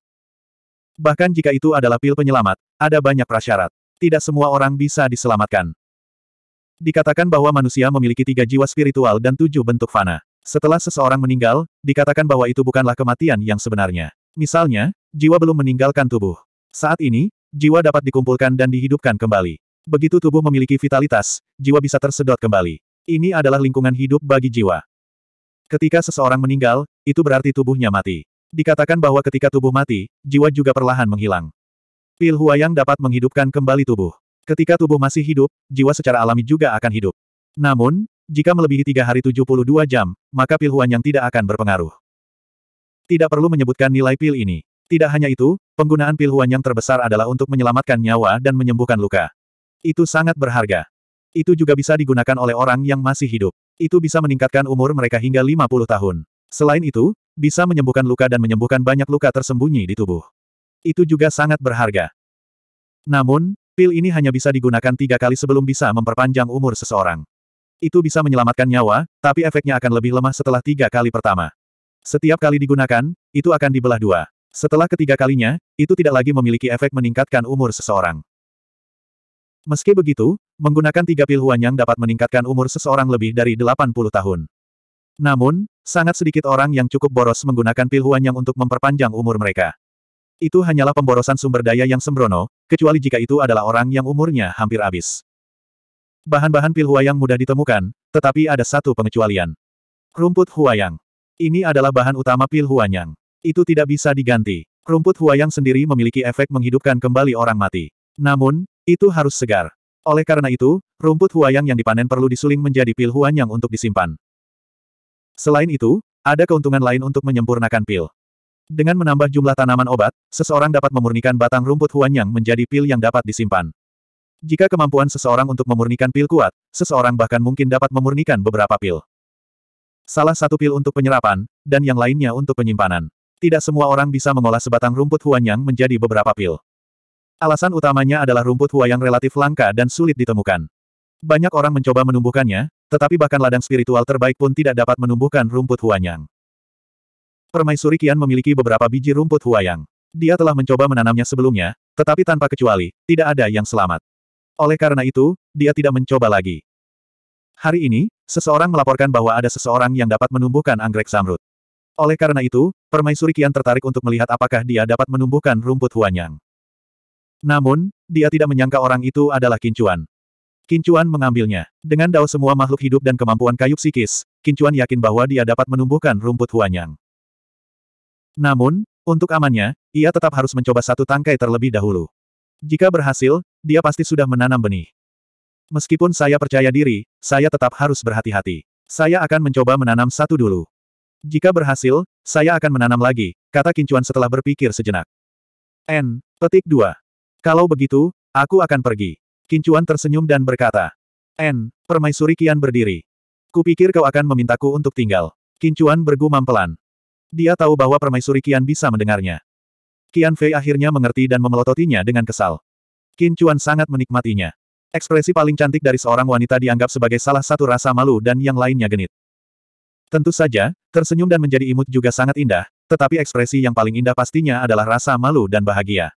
Bahkan jika itu adalah pil penyelamat, ada banyak prasyarat. Tidak semua orang bisa diselamatkan. Dikatakan bahwa manusia memiliki tiga jiwa spiritual dan tujuh bentuk fana. Setelah seseorang meninggal, dikatakan bahwa itu bukanlah kematian yang sebenarnya. Misalnya, jiwa belum meninggalkan tubuh. Saat ini, jiwa dapat dikumpulkan dan dihidupkan kembali. Begitu tubuh memiliki vitalitas, jiwa bisa tersedot kembali. Ini adalah lingkungan hidup bagi jiwa. Ketika seseorang meninggal, itu berarti tubuhnya mati. Dikatakan bahwa ketika tubuh mati, jiwa juga perlahan menghilang. Pil Huayang dapat menghidupkan kembali tubuh. Ketika tubuh masih hidup, jiwa secara alami juga akan hidup. Namun, jika melebihi tiga hari 72 jam, maka pil huan yang tidak akan berpengaruh. Tidak perlu menyebutkan nilai pil ini. Tidak hanya itu, penggunaan pil huan yang terbesar adalah untuk menyelamatkan nyawa dan menyembuhkan luka. Itu sangat berharga. Itu juga bisa digunakan oleh orang yang masih hidup. Itu bisa meningkatkan umur mereka hingga 50 tahun. Selain itu, bisa menyembuhkan luka dan menyembuhkan banyak luka tersembunyi di tubuh. Itu juga sangat berharga. Namun, Pil ini hanya bisa digunakan tiga kali sebelum bisa memperpanjang umur seseorang. Itu bisa menyelamatkan nyawa, tapi efeknya akan lebih lemah setelah tiga kali pertama. Setiap kali digunakan, itu akan dibelah dua. Setelah ketiga kalinya, itu tidak lagi memiliki efek meningkatkan umur seseorang. Meski begitu, menggunakan tiga pil Huanyang dapat meningkatkan umur seseorang lebih dari 80 tahun. Namun, sangat sedikit orang yang cukup boros menggunakan pil Huanyang untuk memperpanjang umur mereka. Itu hanyalah pemborosan sumber daya yang sembrono, kecuali jika itu adalah orang yang umurnya hampir habis. Bahan-bahan pil huayang mudah ditemukan, tetapi ada satu pengecualian. Rumput huayang. Ini adalah bahan utama pil huayang. Itu tidak bisa diganti. Rumput huayang sendiri memiliki efek menghidupkan kembali orang mati. Namun, itu harus segar. Oleh karena itu, rumput huayang yang dipanen perlu disuling menjadi pil huayang untuk disimpan. Selain itu, ada keuntungan lain untuk menyempurnakan pil. Dengan menambah jumlah tanaman obat, seseorang dapat memurnikan batang rumput Huanyang menjadi pil yang dapat disimpan. Jika kemampuan seseorang untuk memurnikan pil kuat, seseorang bahkan mungkin dapat memurnikan beberapa pil. Salah satu pil untuk penyerapan, dan yang lainnya untuk penyimpanan. Tidak semua orang bisa mengolah sebatang rumput Huanyang menjadi beberapa pil. Alasan utamanya adalah rumput hua yang relatif langka dan sulit ditemukan. Banyak orang mencoba menumbuhkannya, tetapi bahkan ladang spiritual terbaik pun tidak dapat menumbuhkan rumput huanyang. Permaisuri Kian memiliki beberapa biji rumput huayang. Dia telah mencoba menanamnya sebelumnya, tetapi tanpa kecuali, tidak ada yang selamat. Oleh karena itu, dia tidak mencoba lagi. Hari ini, seseorang melaporkan bahwa ada seseorang yang dapat menumbuhkan anggrek samrut. Oleh karena itu, permaisuri Kian tertarik untuk melihat apakah dia dapat menumbuhkan rumput huanyang. Namun, dia tidak menyangka orang itu adalah Kincuan. Kincuan mengambilnya. Dengan dao semua makhluk hidup dan kemampuan kayu psikis, Kincuan yakin bahwa dia dapat menumbuhkan rumput huanyang. Namun, untuk amannya, ia tetap harus mencoba satu tangkai terlebih dahulu. Jika berhasil, dia pasti sudah menanam benih. Meskipun saya percaya diri, saya tetap harus berhati-hati. Saya akan mencoba menanam satu dulu. Jika berhasil, saya akan menanam lagi, kata Kincuan setelah berpikir sejenak. N. Petik 2. Kalau begitu, aku akan pergi. Kincuan tersenyum dan berkata. N. Permaisuri Kian berdiri. Kupikir kau akan memintaku untuk tinggal. Kincuan bergumam pelan. Dia tahu bahwa permaisuri Kian bisa mendengarnya. Qian Fei akhirnya mengerti dan memelototinya dengan kesal. Qin Chuan sangat menikmatinya. Ekspresi paling cantik dari seorang wanita dianggap sebagai salah satu rasa malu dan yang lainnya genit. Tentu saja, tersenyum dan menjadi imut juga sangat indah, tetapi ekspresi yang paling indah pastinya adalah rasa malu dan bahagia.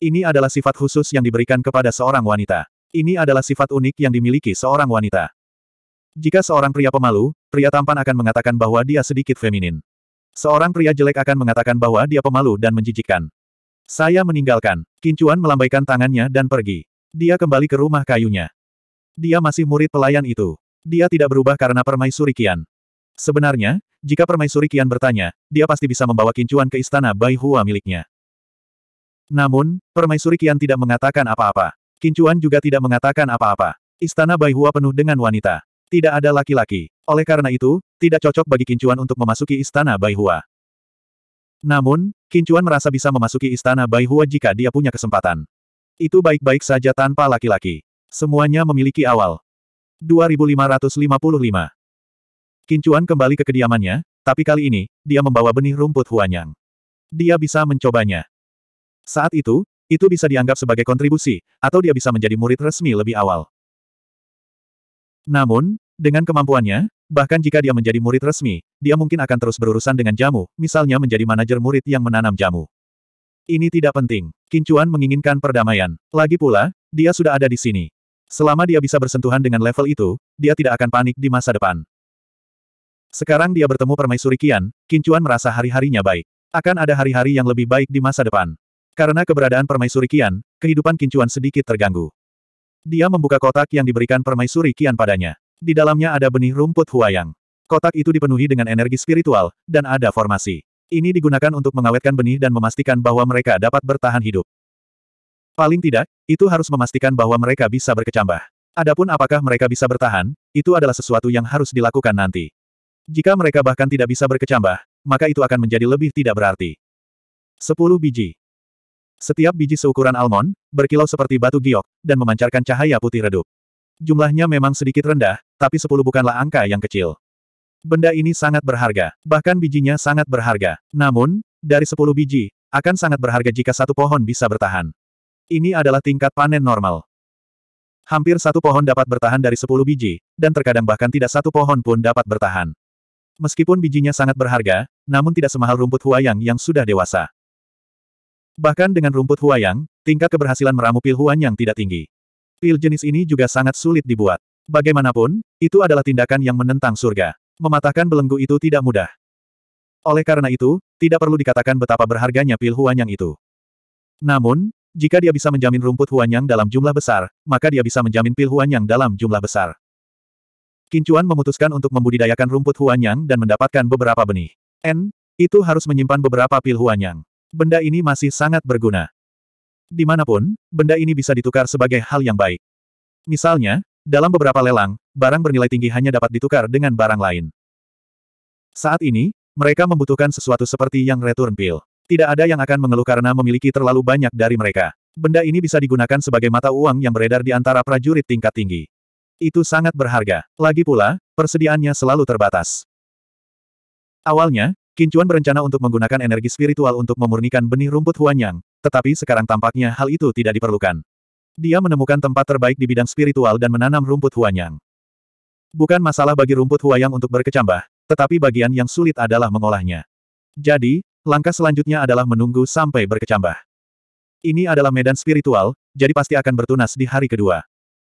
Ini adalah sifat khusus yang diberikan kepada seorang wanita. Ini adalah sifat unik yang dimiliki seorang wanita. Jika seorang pria pemalu, pria tampan akan mengatakan bahwa dia sedikit feminin. Seorang pria jelek akan mengatakan bahwa dia pemalu dan menjijikkan. Saya meninggalkan. Kincuan melambaikan tangannya dan pergi. Dia kembali ke rumah kayunya. Dia masih murid pelayan itu. Dia tidak berubah karena permaisuri Kian. Sebenarnya, jika permaisuri Kian bertanya, dia pasti bisa membawa kincuan ke istana Bai Hua miliknya. Namun, permaisuri Kian tidak mengatakan apa-apa. Kincuan juga tidak mengatakan apa-apa. Istana Bai Hua penuh dengan wanita tidak ada laki-laki. Oleh karena itu, tidak cocok bagi Kincuan untuk memasuki istana Baihua. Namun, Kincuan merasa bisa memasuki istana Baihua jika dia punya kesempatan. Itu baik-baik saja tanpa laki-laki. Semuanya memiliki awal. 2555 Kincuan kembali ke kediamannya, tapi kali ini, dia membawa benih rumput Huanyang. Dia bisa mencobanya. Saat itu, itu bisa dianggap sebagai kontribusi, atau dia bisa menjadi murid resmi lebih awal. Namun, dengan kemampuannya, bahkan jika dia menjadi murid resmi, dia mungkin akan terus berurusan dengan jamu, misalnya menjadi manajer murid yang menanam jamu. Ini tidak penting. Kincuan menginginkan perdamaian. Lagi pula, dia sudah ada di sini. Selama dia bisa bersentuhan dengan level itu, dia tidak akan panik di masa depan. Sekarang dia bertemu permaisuri Kian, Kincuan merasa hari-harinya baik. Akan ada hari-hari yang lebih baik di masa depan. Karena keberadaan permaisuri Kian, kehidupan Kincuan sedikit terganggu. Dia membuka kotak yang diberikan permaisuri Kian padanya. Di dalamnya ada benih rumput huayang. Kotak itu dipenuhi dengan energi spiritual, dan ada formasi. Ini digunakan untuk mengawetkan benih dan memastikan bahwa mereka dapat bertahan hidup. Paling tidak, itu harus memastikan bahwa mereka bisa berkecambah. Adapun apakah mereka bisa bertahan, itu adalah sesuatu yang harus dilakukan nanti. Jika mereka bahkan tidak bisa berkecambah, maka itu akan menjadi lebih tidak berarti. 10 biji. Setiap biji seukuran almond, berkilau seperti batu giok, dan memancarkan cahaya putih redup. Jumlahnya memang sedikit rendah, tapi sepuluh bukanlah angka yang kecil. Benda ini sangat berharga, bahkan bijinya sangat berharga. Namun, dari sepuluh biji, akan sangat berharga jika satu pohon bisa bertahan. Ini adalah tingkat panen normal. Hampir satu pohon dapat bertahan dari sepuluh biji, dan terkadang bahkan tidak satu pohon pun dapat bertahan. Meskipun bijinya sangat berharga, namun tidak semahal rumput huayang yang sudah dewasa. Bahkan dengan rumput huayang, tingkat keberhasilan meramu pil huan yang tidak tinggi. Pil jenis ini juga sangat sulit dibuat. Bagaimanapun, itu adalah tindakan yang menentang surga. Mematahkan belenggu itu tidak mudah. Oleh karena itu, tidak perlu dikatakan betapa berharganya pil Huanyang itu. Namun, jika dia bisa menjamin rumput Huanyang dalam jumlah besar, maka dia bisa menjamin pil Huanyang dalam jumlah besar. Kincuan memutuskan untuk membudidayakan rumput Huanyang dan mendapatkan beberapa benih. N, itu harus menyimpan beberapa pil Huanyang. Benda ini masih sangat berguna. Dimanapun, benda ini bisa ditukar sebagai hal yang baik. Misalnya, dalam beberapa lelang, barang bernilai tinggi hanya dapat ditukar dengan barang lain. Saat ini, mereka membutuhkan sesuatu seperti yang return pill. Tidak ada yang akan mengeluh karena memiliki terlalu banyak dari mereka. Benda ini bisa digunakan sebagai mata uang yang beredar di antara prajurit tingkat tinggi. Itu sangat berharga. Lagi pula, persediaannya selalu terbatas. Awalnya, Kincuan berencana untuk menggunakan energi spiritual untuk memurnikan benih rumput Huanyang, tetapi sekarang tampaknya hal itu tidak diperlukan. Dia menemukan tempat terbaik di bidang spiritual dan menanam rumput Huanyang. Bukan masalah bagi rumput Huayang untuk berkecambah, tetapi bagian yang sulit adalah mengolahnya. Jadi, langkah selanjutnya adalah menunggu sampai berkecambah. Ini adalah medan spiritual, jadi pasti akan bertunas di hari kedua.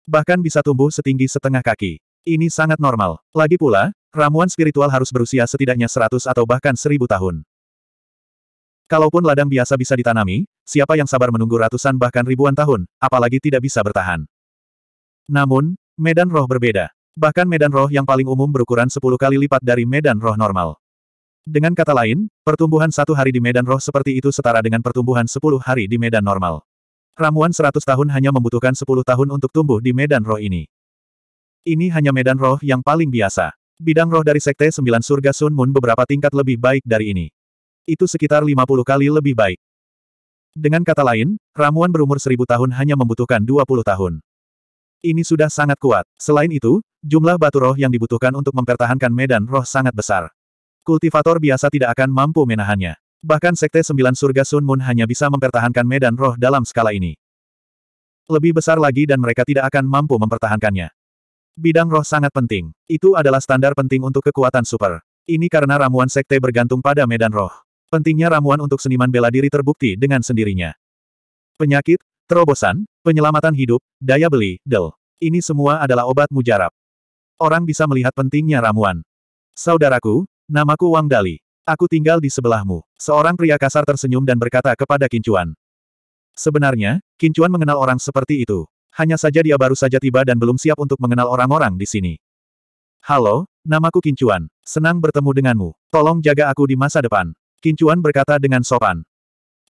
Bahkan bisa tumbuh setinggi setengah kaki. Ini sangat normal. Lagi pula, ramuan spiritual harus berusia setidaknya seratus atau bahkan seribu tahun. Kalaupun ladang biasa bisa ditanami, siapa yang sabar menunggu ratusan bahkan ribuan tahun, apalagi tidak bisa bertahan. Namun, medan roh berbeda. Bahkan medan roh yang paling umum berukuran 10 kali lipat dari medan roh normal. Dengan kata lain, pertumbuhan satu hari di medan roh seperti itu setara dengan pertumbuhan 10 hari di medan normal. Ramuan 100 tahun hanya membutuhkan 10 tahun untuk tumbuh di medan roh ini. Ini hanya medan roh yang paling biasa. Bidang roh dari Sekte Sembilan Surga Sun Moon beberapa tingkat lebih baik dari ini. Itu sekitar 50 kali lebih baik. Dengan kata lain, ramuan berumur seribu tahun hanya membutuhkan 20 tahun. Ini sudah sangat kuat. Selain itu, jumlah batu roh yang dibutuhkan untuk mempertahankan medan roh sangat besar. Kultivator biasa tidak akan mampu menahannya. Bahkan Sekte Sembilan Surga Sun Moon hanya bisa mempertahankan medan roh dalam skala ini. Lebih besar lagi dan mereka tidak akan mampu mempertahankannya. Bidang roh sangat penting. Itu adalah standar penting untuk kekuatan super. Ini karena ramuan Sekte bergantung pada medan roh. Pentingnya ramuan untuk seniman bela diri terbukti dengan sendirinya. Penyakit, terobosan, penyelamatan hidup, daya beli, del. Ini semua adalah obat mujarab. Orang bisa melihat pentingnya ramuan. Saudaraku, namaku Wang Dali. Aku tinggal di sebelahmu. Seorang pria kasar tersenyum dan berkata kepada Kincuan. Sebenarnya, Kincuan mengenal orang seperti itu. Hanya saja dia baru saja tiba dan belum siap untuk mengenal orang-orang di sini. Halo, namaku Kincuan. Senang bertemu denganmu. Tolong jaga aku di masa depan. Kincuan berkata dengan sopan.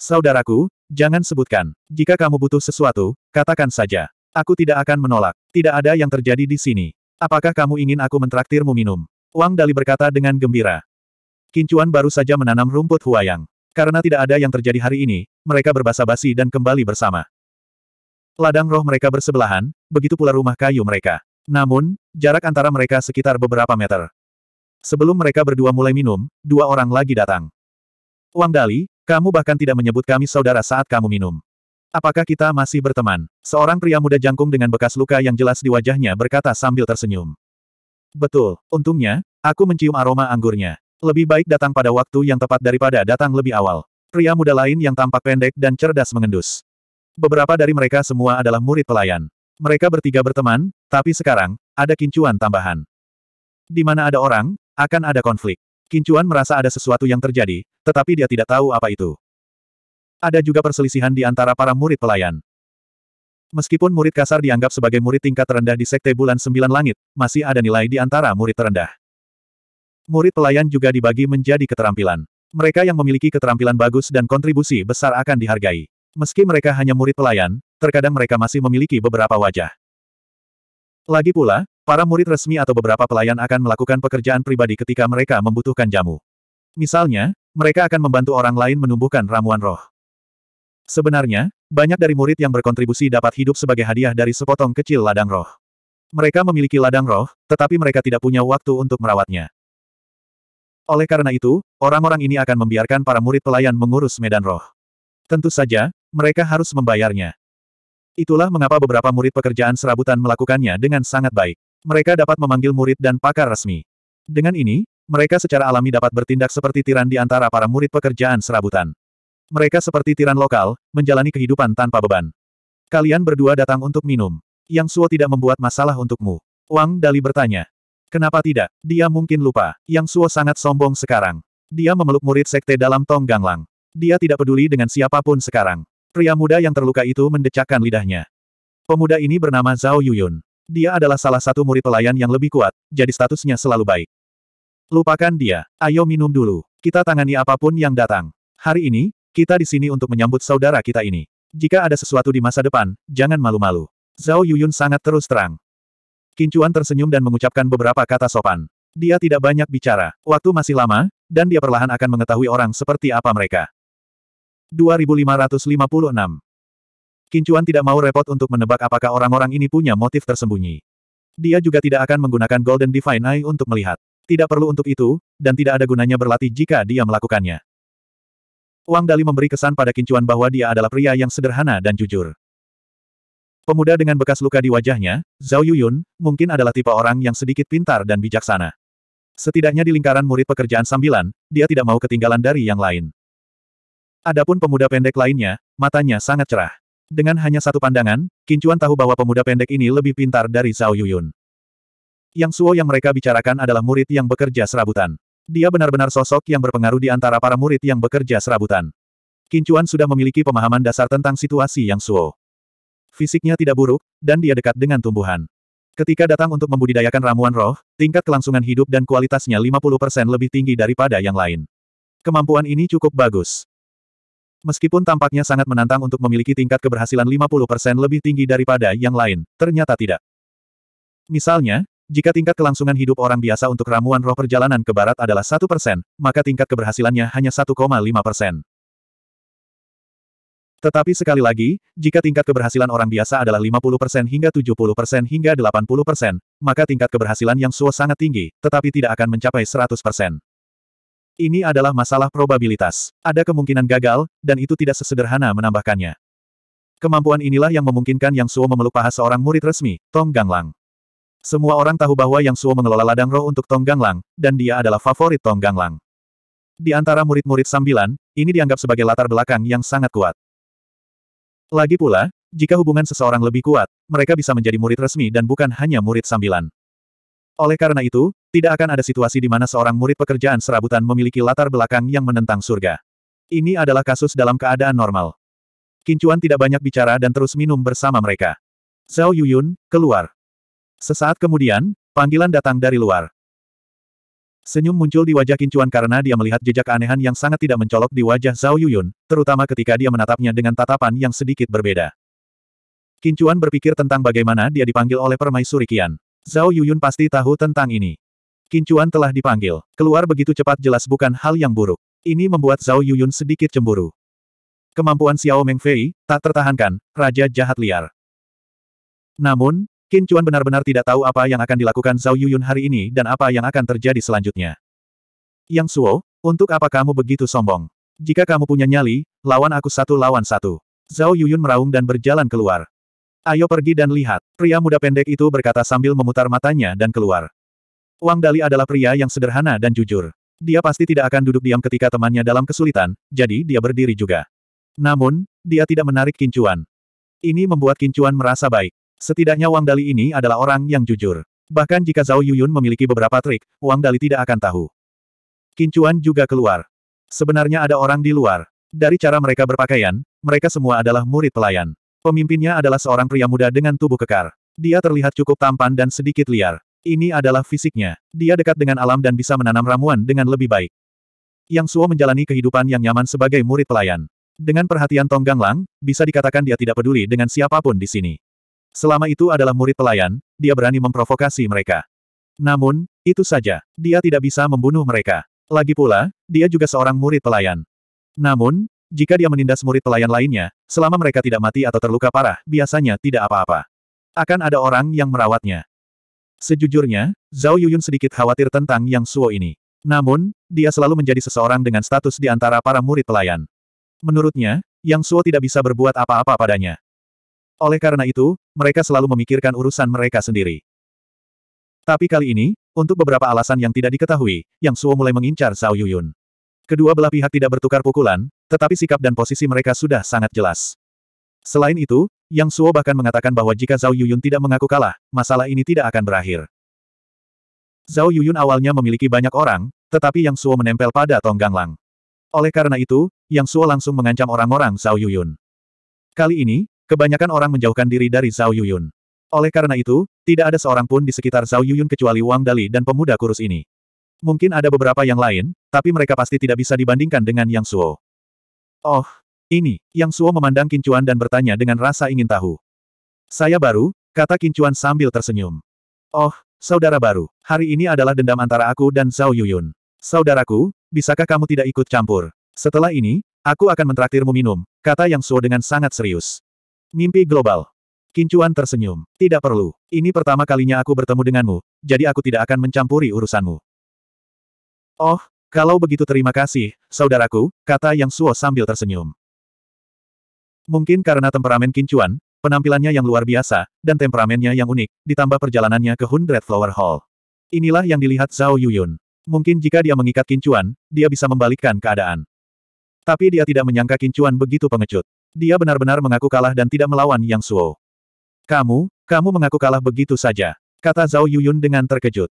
Saudaraku, jangan sebutkan. Jika kamu butuh sesuatu, katakan saja. Aku tidak akan menolak. Tidak ada yang terjadi di sini. Apakah kamu ingin aku mentraktirmu minum? Wang Dali berkata dengan gembira. Kincuan baru saja menanam rumput huayang. Karena tidak ada yang terjadi hari ini, mereka berbasa-basi dan kembali bersama. Ladang roh mereka bersebelahan, begitu pula rumah kayu mereka. Namun, jarak antara mereka sekitar beberapa meter. Sebelum mereka berdua mulai minum, dua orang lagi datang. Wang Dali, kamu bahkan tidak menyebut kami saudara saat kamu minum. Apakah kita masih berteman? Seorang pria muda jangkung dengan bekas luka yang jelas di wajahnya berkata sambil tersenyum. Betul, untungnya, aku mencium aroma anggurnya. Lebih baik datang pada waktu yang tepat daripada datang lebih awal. Pria muda lain yang tampak pendek dan cerdas mengendus. Beberapa dari mereka semua adalah murid pelayan. Mereka bertiga berteman, tapi sekarang, ada kincuan tambahan. Di mana ada orang, akan ada konflik. Kincuan merasa ada sesuatu yang terjadi, tetapi dia tidak tahu apa itu. Ada juga perselisihan di antara para murid pelayan. Meskipun murid kasar dianggap sebagai murid tingkat terendah di Sekte Bulan Sembilan Langit, masih ada nilai di antara murid terendah. Murid pelayan juga dibagi menjadi keterampilan. Mereka yang memiliki keterampilan bagus dan kontribusi besar akan dihargai. Meski mereka hanya murid pelayan, terkadang mereka masih memiliki beberapa wajah. Lagi pula, Para murid resmi atau beberapa pelayan akan melakukan pekerjaan pribadi ketika mereka membutuhkan jamu. Misalnya, mereka akan membantu orang lain menumbuhkan ramuan roh. Sebenarnya, banyak dari murid yang berkontribusi dapat hidup sebagai hadiah dari sepotong kecil ladang roh. Mereka memiliki ladang roh, tetapi mereka tidak punya waktu untuk merawatnya. Oleh karena itu, orang-orang ini akan membiarkan para murid pelayan mengurus medan roh. Tentu saja, mereka harus membayarnya. Itulah mengapa beberapa murid pekerjaan serabutan melakukannya dengan sangat baik mereka dapat memanggil murid dan pakar resmi. Dengan ini, mereka secara alami dapat bertindak seperti tiran di antara para murid pekerjaan serabutan. Mereka seperti tiran lokal, menjalani kehidupan tanpa beban. Kalian berdua datang untuk minum. Yang Suo tidak membuat masalah untukmu. Wang Dali bertanya. Kenapa tidak? Dia mungkin lupa. Yang Suo sangat sombong sekarang. Dia memeluk murid sekte dalam tong ganglang. Dia tidak peduli dengan siapapun sekarang. Pria muda yang terluka itu mendecakkan lidahnya. Pemuda ini bernama Zhao Yuyun. Dia adalah salah satu murid pelayan yang lebih kuat, jadi statusnya selalu baik. Lupakan dia, ayo minum dulu. Kita tangani apapun yang datang. Hari ini, kita di sini untuk menyambut saudara kita ini. Jika ada sesuatu di masa depan, jangan malu-malu. Zhao Yuyun sangat terus terang. Kincuan tersenyum dan mengucapkan beberapa kata sopan. Dia tidak banyak bicara, waktu masih lama, dan dia perlahan akan mengetahui orang seperti apa mereka. 2556 Kincuan tidak mau repot untuk menebak apakah orang-orang ini punya motif tersembunyi. Dia juga tidak akan menggunakan Golden Divine Eye untuk melihat. Tidak perlu untuk itu, dan tidak ada gunanya berlatih jika dia melakukannya. Wang Dali memberi kesan pada Kincuan bahwa dia adalah pria yang sederhana dan jujur. Pemuda dengan bekas luka di wajahnya, Zhao Yuyun, mungkin adalah tipe orang yang sedikit pintar dan bijaksana. Setidaknya di lingkaran murid pekerjaan sambilan, dia tidak mau ketinggalan dari yang lain. Adapun pemuda pendek lainnya, matanya sangat cerah. Dengan hanya satu pandangan, Kincuan tahu bahwa pemuda pendek ini lebih pintar dari Zhao Yuyun. Yang Suo yang mereka bicarakan adalah murid yang bekerja serabutan. Dia benar-benar sosok yang berpengaruh di antara para murid yang bekerja serabutan. Kincuan sudah memiliki pemahaman dasar tentang situasi Yang Suo. Fisiknya tidak buruk, dan dia dekat dengan tumbuhan. Ketika datang untuk membudidayakan ramuan roh, tingkat kelangsungan hidup dan kualitasnya 50% lebih tinggi daripada yang lain. Kemampuan ini cukup bagus. Meskipun tampaknya sangat menantang untuk memiliki tingkat keberhasilan 50% lebih tinggi daripada yang lain, ternyata tidak. Misalnya, jika tingkat kelangsungan hidup orang biasa untuk ramuan roh perjalanan ke barat adalah 1%, maka tingkat keberhasilannya hanya 1,5%. Tetapi sekali lagi, jika tingkat keberhasilan orang biasa adalah 50% hingga 70% hingga 80%, maka tingkat keberhasilan yang Suo sangat tinggi, tetapi tidak akan mencapai 100%. Ini adalah masalah probabilitas. Ada kemungkinan gagal, dan itu tidak sesederhana menambahkannya. Kemampuan inilah yang memungkinkan Yang Suo memeluk paha seorang murid resmi, Tong Ganglang. Semua orang tahu bahwa Yang Suo mengelola ladang roh untuk Tong Ganglang, dan dia adalah favorit Tong Ganglang. Di antara murid-murid sambilan, ini dianggap sebagai latar belakang yang sangat kuat. Lagi pula, jika hubungan seseorang lebih kuat, mereka bisa menjadi murid resmi dan bukan hanya murid sambilan. Oleh karena itu, tidak akan ada situasi di mana seorang murid pekerjaan serabutan memiliki latar belakang yang menentang surga. Ini adalah kasus dalam keadaan normal. Kincuan tidak banyak bicara dan terus minum bersama mereka. Zhao Yuyun, keluar. Sesaat kemudian, panggilan datang dari luar. Senyum muncul di wajah Kincuan karena dia melihat jejak keanehan yang sangat tidak mencolok di wajah Zhao Yuyun, terutama ketika dia menatapnya dengan tatapan yang sedikit berbeda. Kincuan berpikir tentang bagaimana dia dipanggil oleh permaisuri Qian. Zhao Yuyun pasti tahu tentang ini. Kincuan telah dipanggil. Keluar begitu cepat jelas bukan hal yang buruk. Ini membuat Zhao Yuyun sedikit cemburu. Kemampuan Xiao Mengfei, tak tertahankan, Raja Jahat Liar. Namun, Kincuan benar-benar tidak tahu apa yang akan dilakukan Zhao Yuyun hari ini dan apa yang akan terjadi selanjutnya. Yang Suo, untuk apa kamu begitu sombong? Jika kamu punya nyali, lawan aku satu lawan satu. Zhao Yuyun meraung dan berjalan keluar. Ayo pergi dan lihat. Pria muda pendek itu berkata sambil memutar matanya dan keluar. Wang Dali adalah pria yang sederhana dan jujur. Dia pasti tidak akan duduk diam ketika temannya dalam kesulitan, jadi dia berdiri juga. Namun, dia tidak menarik kincuan. Ini membuat kincuan merasa baik. Setidaknya Wang Dali ini adalah orang yang jujur. Bahkan jika Zhao Yuyun memiliki beberapa trik, Wang Dali tidak akan tahu. Kincuan juga keluar. Sebenarnya ada orang di luar. Dari cara mereka berpakaian, mereka semua adalah murid pelayan. Pemimpinnya adalah seorang pria muda dengan tubuh kekar. Dia terlihat cukup tampan dan sedikit liar. Ini adalah fisiknya. Dia dekat dengan alam dan bisa menanam ramuan dengan lebih baik. Yang Suo menjalani kehidupan yang nyaman sebagai murid pelayan. Dengan perhatian Tong Ganglang, bisa dikatakan dia tidak peduli dengan siapapun di sini. Selama itu adalah murid pelayan, dia berani memprovokasi mereka. Namun, itu saja, dia tidak bisa membunuh mereka. Lagi pula, dia juga seorang murid pelayan. Namun, jika dia menindas murid pelayan lainnya, selama mereka tidak mati atau terluka parah, biasanya tidak apa-apa. Akan ada orang yang merawatnya. Sejujurnya, Zhao Yuyun sedikit khawatir tentang Yang Suo ini. Namun, dia selalu menjadi seseorang dengan status di antara para murid pelayan. Menurutnya, Yang Suo tidak bisa berbuat apa-apa padanya. Oleh karena itu, mereka selalu memikirkan urusan mereka sendiri. Tapi kali ini, untuk beberapa alasan yang tidak diketahui, Yang Suo mulai mengincar Zhao Yuyun. Kedua belah pihak tidak bertukar pukulan, tetapi sikap dan posisi mereka sudah sangat jelas. Selain itu, yang Suo bahkan mengatakan bahwa jika Zhao Yuyun tidak mengaku kalah, masalah ini tidak akan berakhir. Zhao Yuyun awalnya memiliki banyak orang, tetapi Yang Suo menempel pada Tong lang. Oleh karena itu, Yang Suo langsung mengancam orang-orang Zhao Yuyun. Kali ini, kebanyakan orang menjauhkan diri dari Zhao Yuyun. Oleh karena itu, tidak ada seorang pun di sekitar Zhao Yuyun kecuali Wang Dali dan pemuda kurus ini. Mungkin ada beberapa yang lain, tapi mereka pasti tidak bisa dibandingkan dengan Yang Suo. Oh, ini, Yang Suo memandang Kincuan dan bertanya dengan rasa ingin tahu. Saya baru, kata Kincuan sambil tersenyum. Oh, saudara baru, hari ini adalah dendam antara aku dan Zhao Yuyun. Saudaraku, bisakah kamu tidak ikut campur? Setelah ini, aku akan mentraktirmu minum, kata Yang Suo dengan sangat serius. Mimpi global. Kincuan tersenyum. Tidak perlu. Ini pertama kalinya aku bertemu denganmu, jadi aku tidak akan mencampuri urusanmu. Oh, kalau begitu terima kasih, saudaraku, kata Yang Suo sambil tersenyum. Mungkin karena temperamen kincuan, penampilannya yang luar biasa, dan temperamennya yang unik, ditambah perjalanannya ke Hundred Flower Hall. Inilah yang dilihat Zhao Yuyun. Mungkin jika dia mengikat kincuan, dia bisa membalikkan keadaan. Tapi dia tidak menyangka kincuan begitu pengecut. Dia benar-benar mengaku kalah dan tidak melawan Yang Suo. Kamu, kamu mengaku kalah begitu saja, kata Zhao Yuyun dengan terkejut.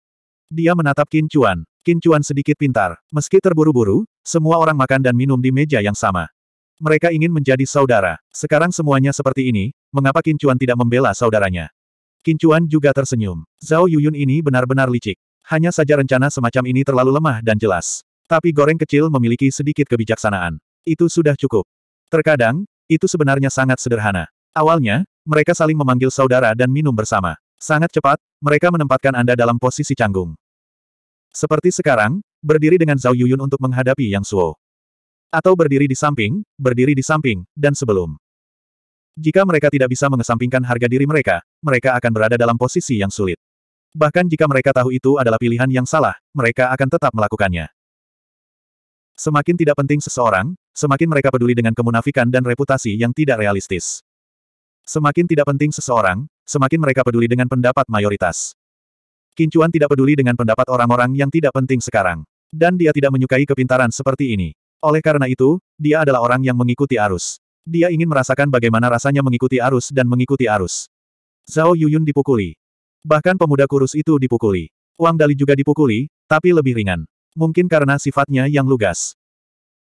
Dia menatap kincuan. Kincuan sedikit pintar. Meski terburu-buru, semua orang makan dan minum di meja yang sama. Mereka ingin menjadi saudara. Sekarang semuanya seperti ini, mengapa Kincuan tidak membela saudaranya? Kincuan juga tersenyum. Zhao Yuyun ini benar-benar licik. Hanya saja rencana semacam ini terlalu lemah dan jelas. Tapi goreng kecil memiliki sedikit kebijaksanaan. Itu sudah cukup. Terkadang, itu sebenarnya sangat sederhana. Awalnya, mereka saling memanggil saudara dan minum bersama. Sangat cepat, mereka menempatkan Anda dalam posisi canggung. Seperti sekarang, berdiri dengan Zhao Yuyun untuk menghadapi Yang Suo atau berdiri di samping, berdiri di samping, dan sebelum. Jika mereka tidak bisa mengesampingkan harga diri mereka, mereka akan berada dalam posisi yang sulit. Bahkan jika mereka tahu itu adalah pilihan yang salah, mereka akan tetap melakukannya. Semakin tidak penting seseorang, semakin mereka peduli dengan kemunafikan dan reputasi yang tidak realistis. Semakin tidak penting seseorang, semakin mereka peduli dengan pendapat mayoritas. Kincuan tidak peduli dengan pendapat orang-orang yang tidak penting sekarang. Dan dia tidak menyukai kepintaran seperti ini. Oleh karena itu, dia adalah orang yang mengikuti arus. Dia ingin merasakan bagaimana rasanya mengikuti arus dan mengikuti arus. Zhao Yuyun dipukuli. Bahkan pemuda kurus itu dipukuli. Wang Dali juga dipukuli, tapi lebih ringan. Mungkin karena sifatnya yang lugas.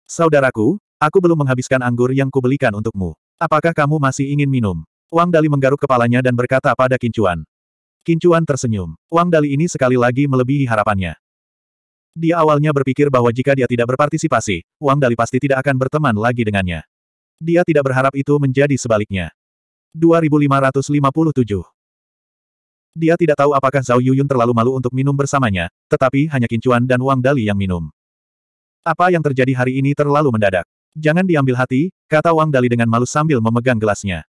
Saudaraku, aku belum menghabiskan anggur yang kubelikan untukmu. Apakah kamu masih ingin minum? Wang Dali menggaruk kepalanya dan berkata pada Kincuan. Kincuan tersenyum. Wang Dali ini sekali lagi melebihi harapannya. Dia awalnya berpikir bahwa jika dia tidak berpartisipasi, Wang Dali pasti tidak akan berteman lagi dengannya. Dia tidak berharap itu menjadi sebaliknya. 2557 Dia tidak tahu apakah Zhao Yuyun terlalu malu untuk minum bersamanya, tetapi hanya Kincuan dan Wang Dali yang minum. Apa yang terjadi hari ini terlalu mendadak. Jangan diambil hati, kata Wang Dali dengan malu sambil memegang gelasnya.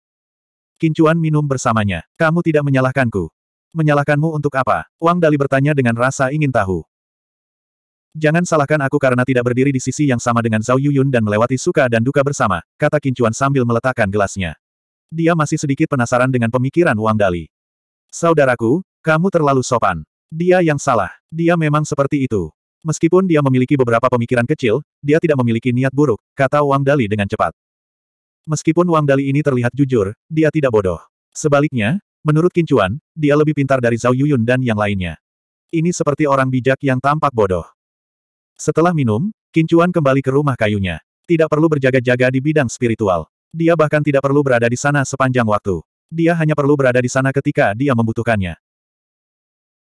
Kincuan minum bersamanya. Kamu tidak menyalahkanku menyalahkanmu untuk apa? Wang Dali bertanya dengan rasa ingin tahu. Jangan salahkan aku karena tidak berdiri di sisi yang sama dengan Zhao Yuyun dan melewati suka dan duka bersama, kata Kincuan sambil meletakkan gelasnya. Dia masih sedikit penasaran dengan pemikiran Wang Dali. Saudaraku, kamu terlalu sopan. Dia yang salah. Dia memang seperti itu. Meskipun dia memiliki beberapa pemikiran kecil, dia tidak memiliki niat buruk, kata Wang Dali dengan cepat. Meskipun Wang Dali ini terlihat jujur, dia tidak bodoh. Sebaliknya, menurut Kincuan, dia lebih pintar dari Zhao Yuyun dan yang lainnya. Ini seperti orang bijak yang tampak bodoh. Setelah minum, Kincuan kembali ke rumah kayunya. Tidak perlu berjaga-jaga di bidang spiritual. Dia bahkan tidak perlu berada di sana sepanjang waktu. Dia hanya perlu berada di sana ketika dia membutuhkannya.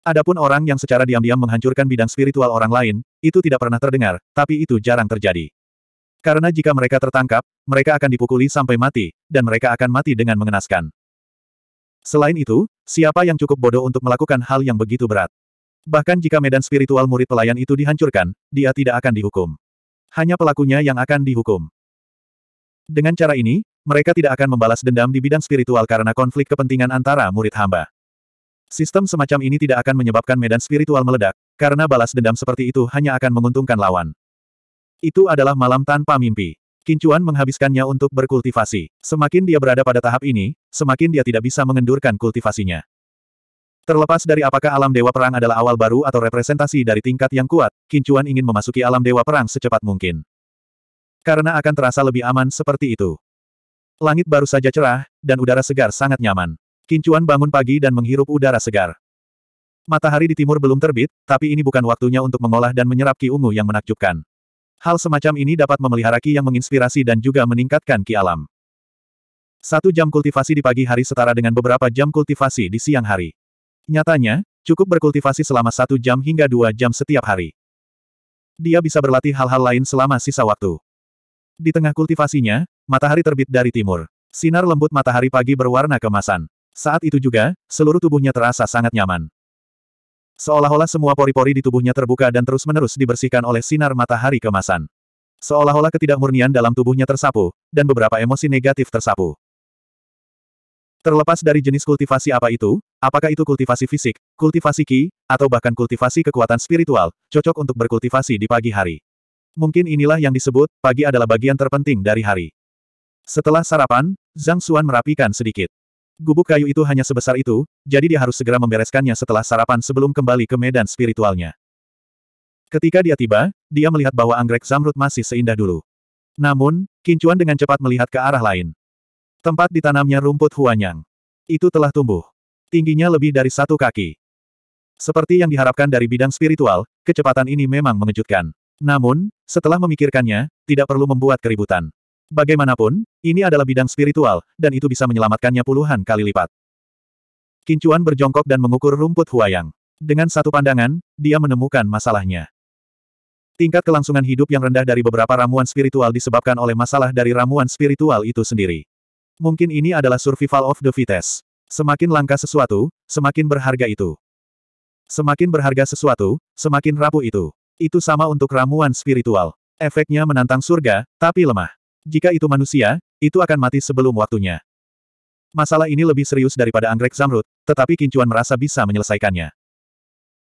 Adapun orang yang secara diam-diam menghancurkan bidang spiritual orang lain, itu tidak pernah terdengar, tapi itu jarang terjadi. Karena jika mereka tertangkap, mereka akan dipukuli sampai mati, dan mereka akan mati dengan mengenaskan. Selain itu, siapa yang cukup bodoh untuk melakukan hal yang begitu berat? Bahkan jika medan spiritual murid pelayan itu dihancurkan, dia tidak akan dihukum. Hanya pelakunya yang akan dihukum. Dengan cara ini, mereka tidak akan membalas dendam di bidang spiritual karena konflik kepentingan antara murid hamba. Sistem semacam ini tidak akan menyebabkan medan spiritual meledak, karena balas dendam seperti itu hanya akan menguntungkan lawan. Itu adalah malam tanpa mimpi. Kincuan menghabiskannya untuk berkultivasi. Semakin dia berada pada tahap ini, semakin dia tidak bisa mengendurkan kultivasinya. Terlepas dari apakah alam dewa perang adalah awal baru atau representasi dari tingkat yang kuat, Kincuan ingin memasuki alam dewa perang secepat mungkin. Karena akan terasa lebih aman seperti itu. Langit baru saja cerah, dan udara segar sangat nyaman. Kincuan bangun pagi dan menghirup udara segar. Matahari di timur belum terbit, tapi ini bukan waktunya untuk mengolah dan menyerap ki ungu yang menakjubkan. Hal semacam ini dapat memelihara ki yang menginspirasi dan juga meningkatkan ki alam. Satu jam kultivasi di pagi hari setara dengan beberapa jam kultivasi di siang hari. Nyatanya, cukup berkultivasi selama satu jam hingga dua jam setiap hari. Dia bisa berlatih hal-hal lain selama sisa waktu. Di tengah kultivasinya, matahari terbit dari timur. Sinar lembut matahari pagi berwarna kemasan. Saat itu juga, seluruh tubuhnya terasa sangat nyaman. Seolah-olah semua pori-pori di tubuhnya terbuka dan terus-menerus dibersihkan oleh sinar matahari kemasan. Seolah-olah ketidakmurnian dalam tubuhnya tersapu, dan beberapa emosi negatif tersapu. Terlepas dari jenis kultivasi apa itu, apakah itu kultivasi fisik, kultivasi ki, atau bahkan kultivasi kekuatan spiritual, cocok untuk berkultivasi di pagi hari. Mungkin inilah yang disebut, pagi adalah bagian terpenting dari hari. Setelah sarapan, Zhang Xuan merapikan sedikit. Gubuk kayu itu hanya sebesar itu, jadi dia harus segera membereskannya setelah sarapan sebelum kembali ke medan spiritualnya. Ketika dia tiba, dia melihat bahwa anggrek zamrud masih seindah dulu. Namun, Kincuan dengan cepat melihat ke arah lain. Tempat ditanamnya rumput Huanyang. Itu telah tumbuh. Tingginya lebih dari satu kaki. Seperti yang diharapkan dari bidang spiritual, kecepatan ini memang mengejutkan. Namun, setelah memikirkannya, tidak perlu membuat keributan. Bagaimanapun, ini adalah bidang spiritual, dan itu bisa menyelamatkannya puluhan kali lipat. Kincuan berjongkok dan mengukur rumput huayang. Dengan satu pandangan, dia menemukan masalahnya. Tingkat kelangsungan hidup yang rendah dari beberapa ramuan spiritual disebabkan oleh masalah dari ramuan spiritual itu sendiri. Mungkin ini adalah survival of the fittest. Semakin langka sesuatu, semakin berharga itu. Semakin berharga sesuatu, semakin rapuh itu. Itu sama untuk ramuan spiritual. Efeknya menantang surga, tapi lemah. Jika itu manusia, itu akan mati sebelum waktunya. Masalah ini lebih serius daripada anggrek zamrud, tetapi Kincuan merasa bisa menyelesaikannya.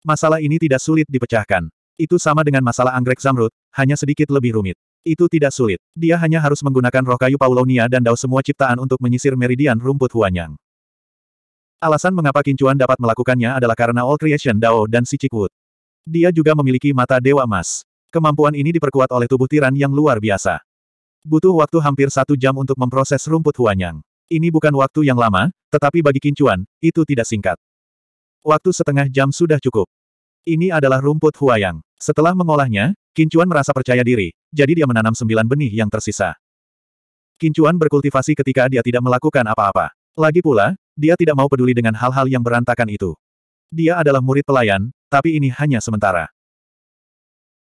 Masalah ini tidak sulit dipecahkan. Itu sama dengan masalah anggrek zamrud, hanya sedikit lebih rumit. Itu tidak sulit. Dia hanya harus menggunakan roh kayu Paulonia dan dao semua ciptaan untuk menyisir meridian rumput Huanyang. Alasan mengapa Kincuan dapat melakukannya adalah karena All Creation Dao dan si Wood. Dia juga memiliki mata Dewa Emas. Kemampuan ini diperkuat oleh tubuh tiran yang luar biasa. Butuh waktu hampir satu jam untuk memproses rumput Huanyang. Ini bukan waktu yang lama, tetapi bagi Kincuan, itu tidak singkat. Waktu setengah jam sudah cukup. Ini adalah rumput Huayang. Setelah mengolahnya, Kincuan merasa percaya diri, jadi dia menanam sembilan benih yang tersisa. Kincuan berkultivasi ketika dia tidak melakukan apa-apa. Lagi pula, dia tidak mau peduli dengan hal-hal yang berantakan itu. Dia adalah murid pelayan, tapi ini hanya sementara.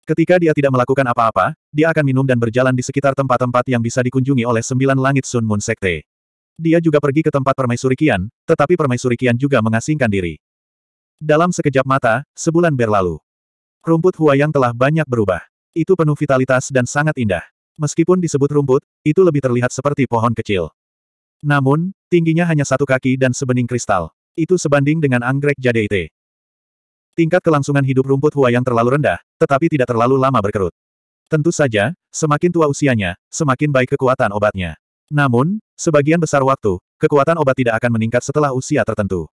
Ketika dia tidak melakukan apa-apa, dia akan minum dan berjalan di sekitar tempat-tempat yang bisa dikunjungi oleh sembilan langit Sun Moon Sekte. Dia juga pergi ke tempat permaisuri Kian, tetapi permaisuri Kian juga mengasingkan diri. Dalam sekejap mata, sebulan berlalu. Rumput Huayang telah banyak berubah. Itu penuh vitalitas dan sangat indah. Meskipun disebut rumput, itu lebih terlihat seperti pohon kecil. Namun, tingginya hanya satu kaki dan sebening kristal. Itu sebanding dengan anggrek jadeite. Tingkat kelangsungan hidup rumput hua yang terlalu rendah, tetapi tidak terlalu lama berkerut. Tentu saja, semakin tua usianya, semakin baik kekuatan obatnya. Namun, sebagian besar waktu, kekuatan obat tidak akan meningkat setelah usia tertentu.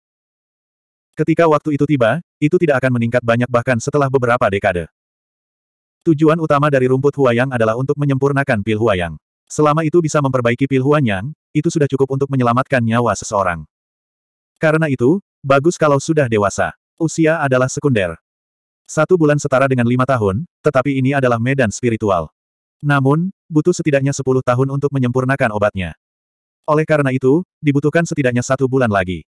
Ketika waktu itu tiba, itu tidak akan meningkat banyak bahkan setelah beberapa dekade. Tujuan utama dari rumput Huayang adalah untuk menyempurnakan pil Huayang. Selama itu bisa memperbaiki pil Huayang, itu sudah cukup untuk menyelamatkan nyawa seseorang. Karena itu, bagus kalau sudah dewasa. Usia adalah sekunder. Satu bulan setara dengan lima tahun, tetapi ini adalah medan spiritual. Namun, butuh setidaknya sepuluh tahun untuk menyempurnakan obatnya. Oleh karena itu, dibutuhkan setidaknya satu bulan lagi.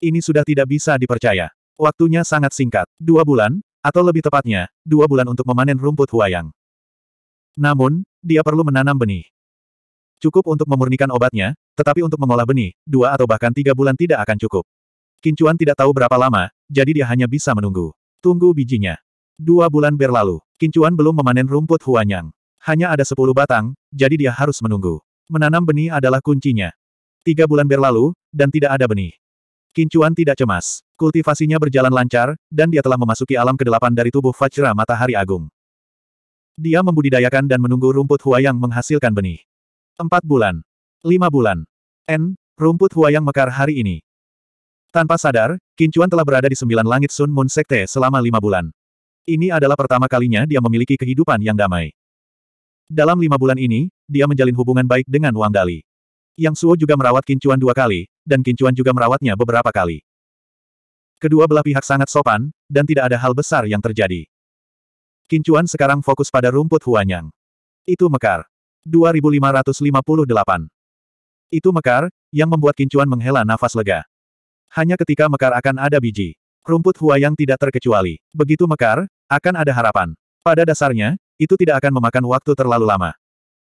Ini sudah tidak bisa dipercaya. Waktunya sangat singkat. Dua bulan, atau lebih tepatnya, dua bulan untuk memanen rumput huayang. Namun, dia perlu menanam benih. Cukup untuk memurnikan obatnya, tetapi untuk mengolah benih, dua atau bahkan tiga bulan tidak akan cukup. Kincuan tidak tahu berapa lama, jadi dia hanya bisa menunggu. Tunggu bijinya. Dua bulan berlalu, Kincuan belum memanen rumput huanyang. Hanya ada sepuluh batang, jadi dia harus menunggu. Menanam benih adalah kuncinya. Tiga bulan berlalu, dan tidak ada benih. Kincuan tidak cemas. Kultivasinya berjalan lancar, dan dia telah memasuki alam kedelapan dari tubuh Fajra Matahari Agung. Dia membudidayakan dan menunggu rumput huayang menghasilkan benih. Empat bulan. Lima bulan. N. Rumput huayang mekar hari ini. Tanpa sadar, Kincuan telah berada di sembilan langit Sun Moon Sekte selama lima bulan. Ini adalah pertama kalinya dia memiliki kehidupan yang damai. Dalam lima bulan ini, dia menjalin hubungan baik dengan Wang Dali. Yang Suo juga merawat Kincuan dua kali, dan Kincuan juga merawatnya beberapa kali. Kedua belah pihak sangat sopan, dan tidak ada hal besar yang terjadi. Kincuan sekarang fokus pada rumput Huanyang. Itu mekar. 2558. Itu mekar, yang membuat Kincuan menghela nafas lega. Hanya ketika mekar akan ada biji. Rumput Huayang tidak terkecuali. Begitu mekar, akan ada harapan. Pada dasarnya, itu tidak akan memakan waktu terlalu lama.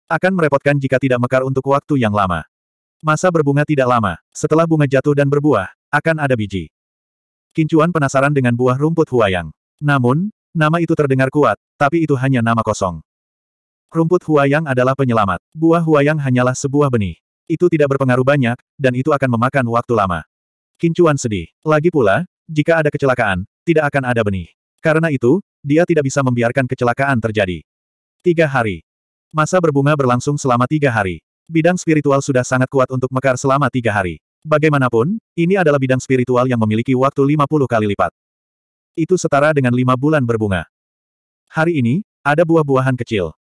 Akan merepotkan jika tidak mekar untuk waktu yang lama. Masa berbunga tidak lama. Setelah bunga jatuh dan berbuah, akan ada biji. Kincuan penasaran dengan buah rumput huayang. Namun, nama itu terdengar kuat, tapi itu hanya nama kosong. Rumput huayang adalah penyelamat. Buah huayang hanyalah sebuah benih. Itu tidak berpengaruh banyak, dan itu akan memakan waktu lama. Kincuan sedih. Lagi pula, jika ada kecelakaan, tidak akan ada benih. Karena itu, dia tidak bisa membiarkan kecelakaan terjadi. Tiga hari. Masa berbunga berlangsung selama tiga hari. Bidang spiritual sudah sangat kuat untuk mekar selama tiga hari. Bagaimanapun, ini adalah bidang spiritual yang memiliki waktu 50 kali lipat. Itu setara dengan lima bulan berbunga. Hari ini, ada buah-buahan kecil.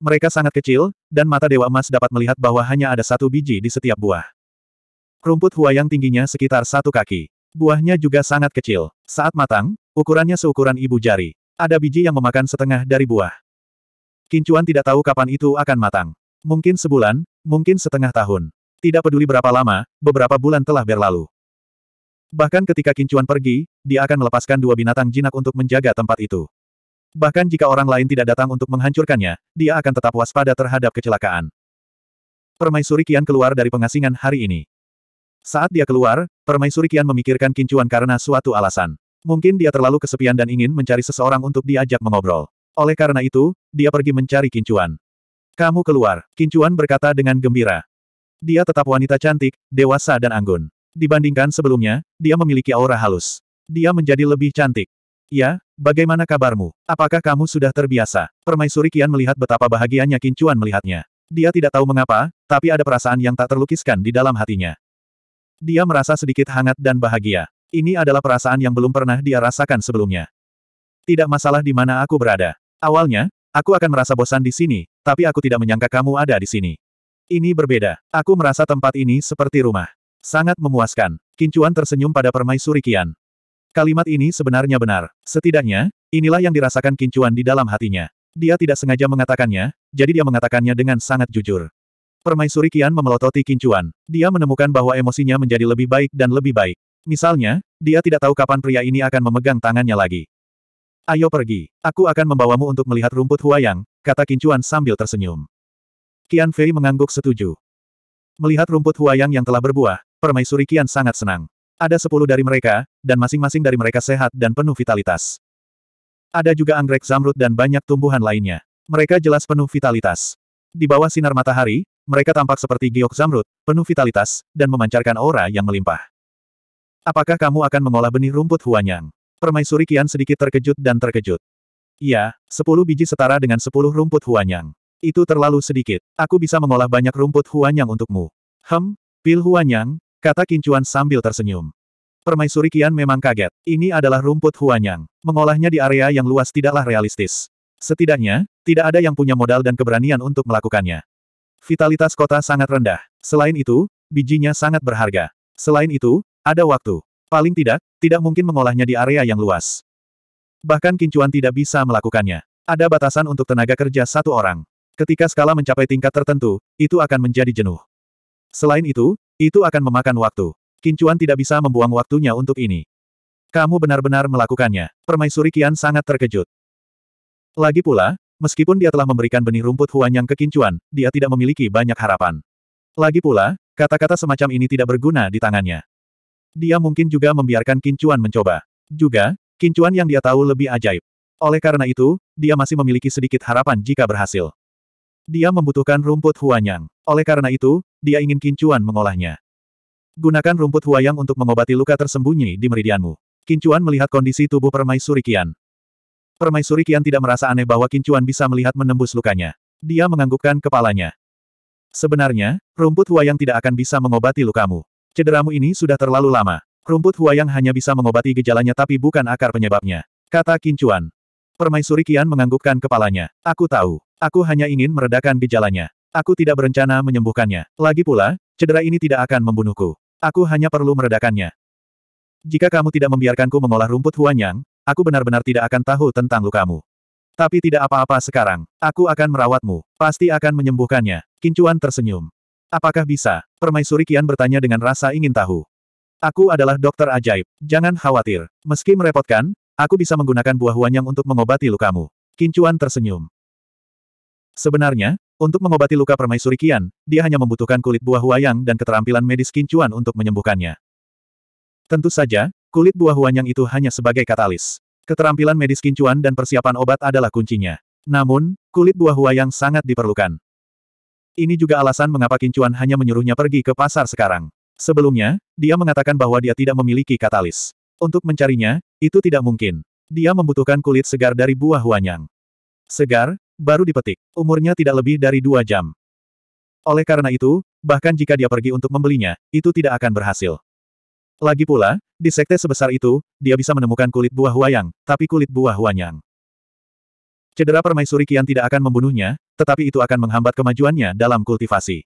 Mereka sangat kecil, dan mata Dewa Emas dapat melihat bahwa hanya ada satu biji di setiap buah. Rumput huayang tingginya sekitar satu kaki. Buahnya juga sangat kecil. Saat matang, ukurannya seukuran ibu jari. Ada biji yang memakan setengah dari buah. Kincuan tidak tahu kapan itu akan matang. Mungkin sebulan, Mungkin setengah tahun. Tidak peduli berapa lama, beberapa bulan telah berlalu. Bahkan ketika Kincuan pergi, dia akan melepaskan dua binatang jinak untuk menjaga tempat itu. Bahkan jika orang lain tidak datang untuk menghancurkannya, dia akan tetap waspada terhadap kecelakaan. Permaisuri Kian keluar dari pengasingan hari ini. Saat dia keluar, Permaisuri Kian memikirkan Kincuan karena suatu alasan. Mungkin dia terlalu kesepian dan ingin mencari seseorang untuk diajak mengobrol. Oleh karena itu, dia pergi mencari Kincuan. Kamu keluar, Kincuan berkata dengan gembira. Dia tetap wanita cantik, dewasa dan anggun. Dibandingkan sebelumnya, dia memiliki aura halus. Dia menjadi lebih cantik. Ya, bagaimana kabarmu? Apakah kamu sudah terbiasa? Permaisuri Kian melihat betapa bahagianya Kincuan melihatnya. Dia tidak tahu mengapa, tapi ada perasaan yang tak terlukiskan di dalam hatinya. Dia merasa sedikit hangat dan bahagia. Ini adalah perasaan yang belum pernah dia rasakan sebelumnya. Tidak masalah di mana aku berada. Awalnya, aku akan merasa bosan di sini, tapi aku tidak menyangka kamu ada di sini. Ini berbeda. Aku merasa tempat ini seperti rumah. Sangat memuaskan. Kincuan tersenyum pada permaisuri Kian. Kalimat ini sebenarnya benar. Setidaknya, inilah yang dirasakan Kincuan di dalam hatinya. Dia tidak sengaja mengatakannya, jadi dia mengatakannya dengan sangat jujur. Permaisuri Kian memelototi Kincuan. Dia menemukan bahwa emosinya menjadi lebih baik dan lebih baik. Misalnya, dia tidak tahu kapan pria ini akan memegang tangannya lagi. Ayo pergi. Aku akan membawamu untuk melihat rumput Huayang, kata Kincuan sambil tersenyum. kian Fei mengangguk setuju. Melihat rumput huayang yang telah berbuah, permaisuri kian sangat senang. Ada sepuluh dari mereka, dan masing-masing dari mereka sehat dan penuh vitalitas. Ada juga anggrek zamrud dan banyak tumbuhan lainnya. Mereka jelas penuh vitalitas. Di bawah sinar matahari, mereka tampak seperti giok zamrud, penuh vitalitas, dan memancarkan aura yang melimpah. Apakah kamu akan mengolah benih rumput huanyang? Permaisuri kian sedikit terkejut dan terkejut. Iya, sepuluh biji setara dengan sepuluh rumput Huanyang. Itu terlalu sedikit. Aku bisa mengolah banyak rumput Huanyang untukmu. Hem, pil Huanyang, kata Kincuan sambil tersenyum. Permaisuri Kian memang kaget. Ini adalah rumput Huanyang. Mengolahnya di area yang luas tidaklah realistis. Setidaknya, tidak ada yang punya modal dan keberanian untuk melakukannya. Vitalitas kota sangat rendah. Selain itu, bijinya sangat berharga. Selain itu, ada waktu. Paling tidak, tidak mungkin mengolahnya di area yang luas. Bahkan Kincuan tidak bisa melakukannya. Ada batasan untuk tenaga kerja satu orang. Ketika skala mencapai tingkat tertentu, itu akan menjadi jenuh. Selain itu, itu akan memakan waktu. Kincuan tidak bisa membuang waktunya untuk ini. Kamu benar-benar melakukannya. Permaisuri Kian sangat terkejut. Lagi pula, meskipun dia telah memberikan benih rumput Huanyang ke Kincuan, dia tidak memiliki banyak harapan. Lagi pula, kata-kata semacam ini tidak berguna di tangannya. Dia mungkin juga membiarkan Kincuan mencoba. Juga, Kincuan yang dia tahu lebih ajaib. Oleh karena itu, dia masih memiliki sedikit harapan jika berhasil. Dia membutuhkan rumput huanyang. Oleh karena itu, dia ingin Kincuan mengolahnya. Gunakan rumput huayang untuk mengobati luka tersembunyi di meridianmu. Kincuan melihat kondisi tubuh Permaisuri Kian. Permaisuri Kian tidak merasa aneh bahwa Kincuan bisa melihat menembus lukanya. Dia menganggukkan kepalanya. Sebenarnya, rumput huayang tidak akan bisa mengobati lukamu. Cederamu ini sudah terlalu lama. Rumput Huayang hanya bisa mengobati gejalanya tapi bukan akar penyebabnya. Kata Kincuan. Permaisuri Kian menganggukkan kepalanya. Aku tahu. Aku hanya ingin meredakan gejalanya. Aku tidak berencana menyembuhkannya. Lagi pula, cedera ini tidak akan membunuhku. Aku hanya perlu meredakannya. Jika kamu tidak membiarkanku mengolah rumput Huanyang, aku benar-benar tidak akan tahu tentang lukamu. Tapi tidak apa-apa sekarang. Aku akan merawatmu. Pasti akan menyembuhkannya. Kincuan tersenyum. Apakah bisa? Permaisuri Kian bertanya dengan rasa ingin tahu. Aku adalah dokter ajaib. Jangan khawatir. Meski merepotkan, aku bisa menggunakan buah wanyang untuk mengobati lukamu. Kincuan tersenyum. Sebenarnya, untuk mengobati luka permaisuri Kian, dia hanya membutuhkan kulit buah wayang dan keterampilan medis Kincuan untuk menyembuhkannya. Tentu saja, kulit buah wayang itu hanya sebagai katalis. Keterampilan medis Kincuan dan persiapan obat adalah kuncinya. Namun, kulit buah wayang sangat diperlukan. Ini juga alasan mengapa Kincuan hanya menyuruhnya pergi ke pasar sekarang. Sebelumnya, dia mengatakan bahwa dia tidak memiliki katalis. Untuk mencarinya, itu tidak mungkin. Dia membutuhkan kulit segar dari buah huanyang. Segar, baru dipetik. Umurnya tidak lebih dari dua jam. Oleh karena itu, bahkan jika dia pergi untuk membelinya, itu tidak akan berhasil. Lagi pula, di sekte sebesar itu, dia bisa menemukan kulit buah huayang, tapi kulit buah huanyang. Cedera permaisuri kian tidak akan membunuhnya, tetapi itu akan menghambat kemajuannya dalam kultivasi.